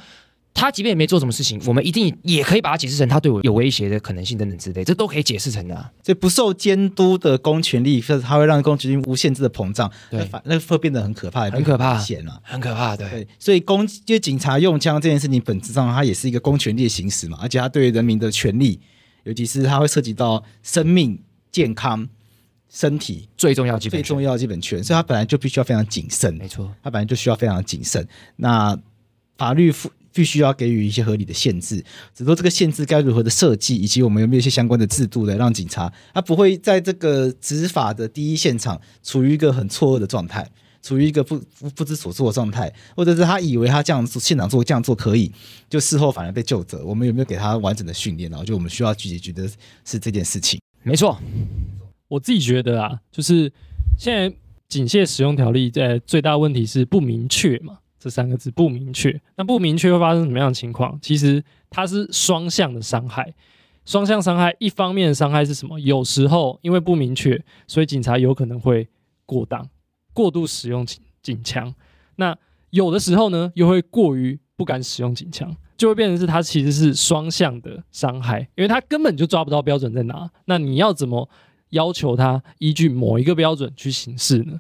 他即便也没做什么事情，我们一定也可以把它解释成他对我有威胁的可能性等等之类，这都可以解释成的。啊。这不受监督的公权力，它会让公权力无限制的膨胀，对，那会变得很可怕，很怕，险了，很可怕。对，所以公因为警察用枪这件事情，本质上它也是一个公权力的行使嘛，而且它对人民的权利，尤其是它会涉及到生命健康。身体最重要，基本最重要，基本权，所以他本来就必须要非常谨慎。没错，他本来就需要非常谨慎。那法律负必须要给予一些合理的限制，只说这个限制该如何的设计，以及我们有没有一些相关的制度来让警察，他不会在这个执法的第一现场处于一个很错愕的状态，处于一个不不知所措的状态，或者是他以为他这样做现场做这样做可以，就事后反而被救责。我们有没有给他完整的训练然后就我们需要去解决的是这件事情。没错。我自己觉得啊，就是现在警械使用条例在最大问题是不明确嘛，这三个字不明确。那不明确会发生什么样的情况？其实它是双向的伤害。双向伤害，一方面伤害是什么？有时候因为不明确，所以警察有可能会过当、过度使用警警枪。那有的时候呢，又会过于不敢使用警枪，就会变成是它其实是双向的伤害，因为它根本就抓不到标准在哪。那你要怎么？要求他依据某一个标准去行事呢？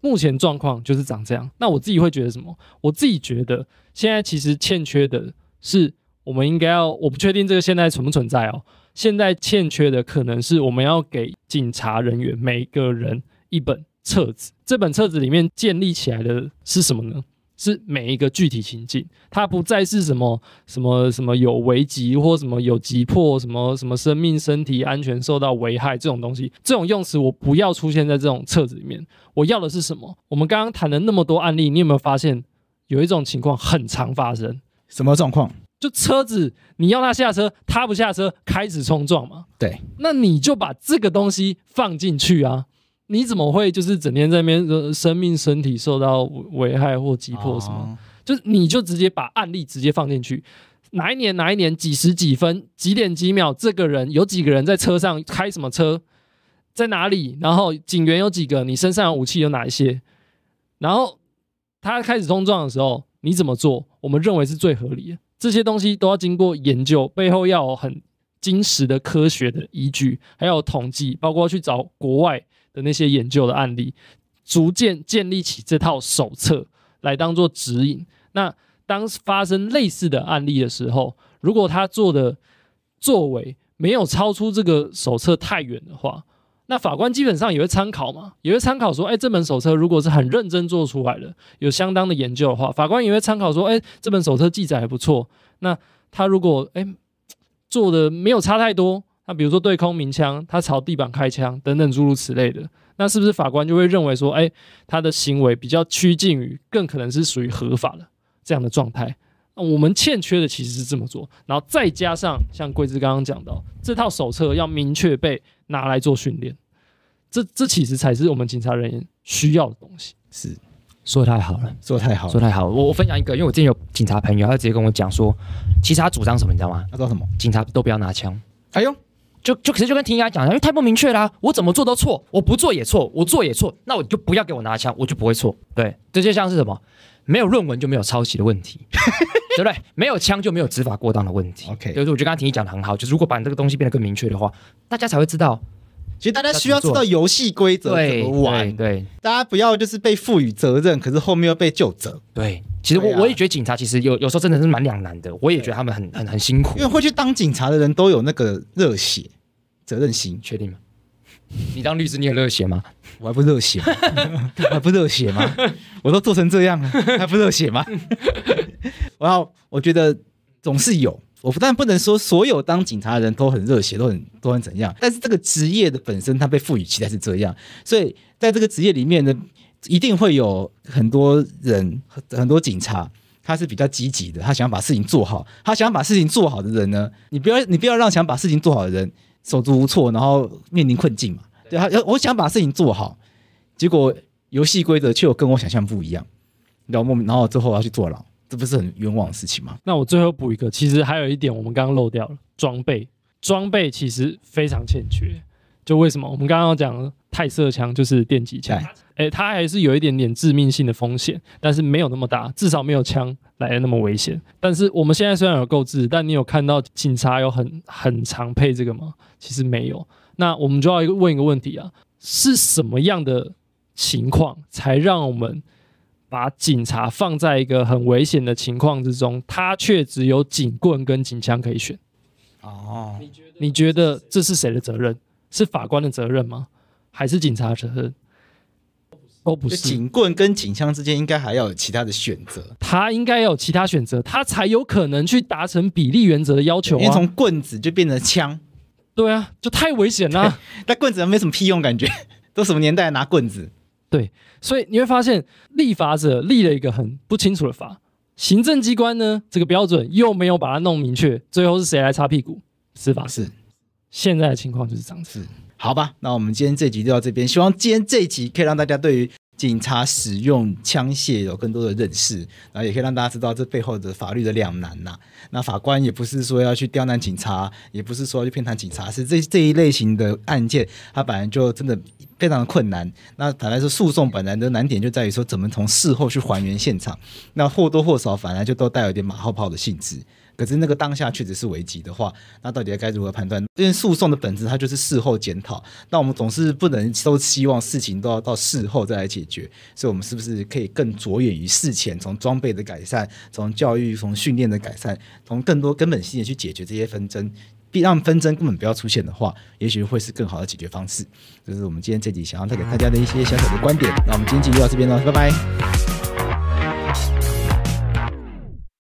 目前状况就是长这样。那我自己会觉得什么？我自己觉得现在其实欠缺的是，我们应该要，我不确定这个现在存不存在哦。现在欠缺的可能是我们要给警察人员每一个人一本册子，这本册子里面建立起来的是什么呢？是每一个具体情境，它不再是什么什么什么有危急或什么有急迫，什么什么生命身体安全受到危害这种东西，这种用词我不要出现在这种册子里面。我要的是什么？我们刚刚谈了那么多案例，你有没有发现有一种情况很常发生？什么状况？就车子你要他下车，他不下车，开始冲撞嘛？对，那你就把这个东西放进去啊。你怎么会就是整天在那边，生命身体受到危害或击破什么？就是你就直接把案例直接放进去，哪一年哪一年，几十几分几点几秒，这个人有几个人在车上开什么车，在哪里？然后警员有几个，你身上的武器有哪一些？然后他开始冲撞的时候，你怎么做？我们认为是最合理的，这些东西都要经过研究，背后要有很坚实的科学的依据，还有统计，包括去找国外。的那些研究的案例，逐渐建立起这套手册来当做指引。那当发生类似的案例的时候，如果他做的作为没有超出这个手册太远的话，那法官基本上也会参考嘛，也会参考说，哎，这本手册如果是很认真做出来的，有相当的研究的话，法官也会参考说，哎，这本手册记载还不错。那他如果哎做的没有差太多。那比如说对空鸣枪，他朝地板开枪等等诸如此类的，那是不是法官就会认为说，哎，他的行为比较趋近于更可能是属于合法的这样的状态？那我们欠缺的其实是这么做，然后再加上像桂枝刚刚讲到，这套手册要明确被拿来做训练，这这其实才是我们警察人员需要的东西。是，说太好了，说太好，了，说太好。我我分享一个，因为我之前有警察朋友，他直接跟我讲说，其实他主张什么，你知道吗？他说什么？警察都不要拿枪。哎呦。就就可是就跟宜家讲的，因为太不明确啦，我怎么做都错，我不做也错，我做也错，那我就不要给我拿枪，我就不会错。对，这就像是什么？没有论文就没有抄袭的问题，*laughs* 对不对？没有枪就没有执法过当的问题。OK，就是我得刚刚婷宜讲的很好，就是如果把你这个东西变得更明确的话，大家才会知道。其实大家需要知道游戏规则怎么玩，对，大家不要就是被赋予责任，可是后面又被就责。对，其实我我也觉得警察其实有有时候真的是蛮两难的，我也觉得他们很很很辛苦，因为会去当警察的人都有那个热血。责任心确定吗？你当律师，你有热血吗？我还不热血，*laughs* 还不热血吗？我都做成这样了，还不热血吗？我要，我觉得总是有。我不但不能说所有当警察的人都很热血，都很都很怎样，但是这个职业的本身，它被赋予期待是这样，所以在这个职业里面呢，一定会有很多人，很多警察，他是比较积极的，他想把事情做好，他想把事情做好的人呢，你不要，你不要让想把事情做好的人。手足无措，然后面临困境嘛？对啊，我想把事情做好，结果游戏规则却有跟我想象不一样，然后，然后最后要去坐牢，这不是很冤枉的事情吗？那我最后补一个，其实还有一点我们刚刚漏掉了装备，装备其实非常欠缺。就为什么我们刚刚讲泰瑟枪就是电击枪，哎，它还是有一点点致命性的风险，但是没有那么大，至少没有枪来的那么危险。但是我们现在虽然有购置，但你有看到警察有很很常配这个吗？其实没有。那我们就要问一个问题啊：是什么样的情况才让我们把警察放在一个很危险的情况之中？他却只有警棍跟警枪可以选。哦，你觉得这是谁的责任？是法官的责任吗？还是警察责任？都不是。警棍跟警枪之间应该还要有其他的选择。他应该有其他选择，他才有可能去达成比例原则的要求。因为从棍子就变成枪，对啊，就太危险了。那棍子没什么屁用，感觉 *laughs* 都什么年代拿棍子？对，所以你会发现，立法者立了一个很不清楚的法，行政机关呢，这个标准又没有把它弄明确，最后是谁来擦屁股？司法是。现在的情况就是涨势，好吧。那我们今天这集就到这边，希望今天这一集可以让大家对于警察使用枪械有更多的认识，然后也可以让大家知道这背后的法律的两难呐。那法官也不是说要去刁难警察，也不是说去偏袒警察，是这这一类型的案件，它本来就真的非常的困难。那坦白是诉讼本来的难点就在于说，怎么从事后去还原现场，那或多或少反而就都带有点马后炮的性质。可是那个当下确实是危机的话，那到底该如何判断？因为诉讼的本质它就是事后检讨，那我们总是不能都希望事情都要到事后再来解决，所以我们是不是可以更着眼于事前，从装备的改善、从教育、从训练的改善、从更多根本性的去解决这些纷争，避让纷争根本不要出现的话，也许会是更好的解决方式。就是我们今天这集想要带给大家的一些小小的观点，那我们今天就到这边了，拜拜。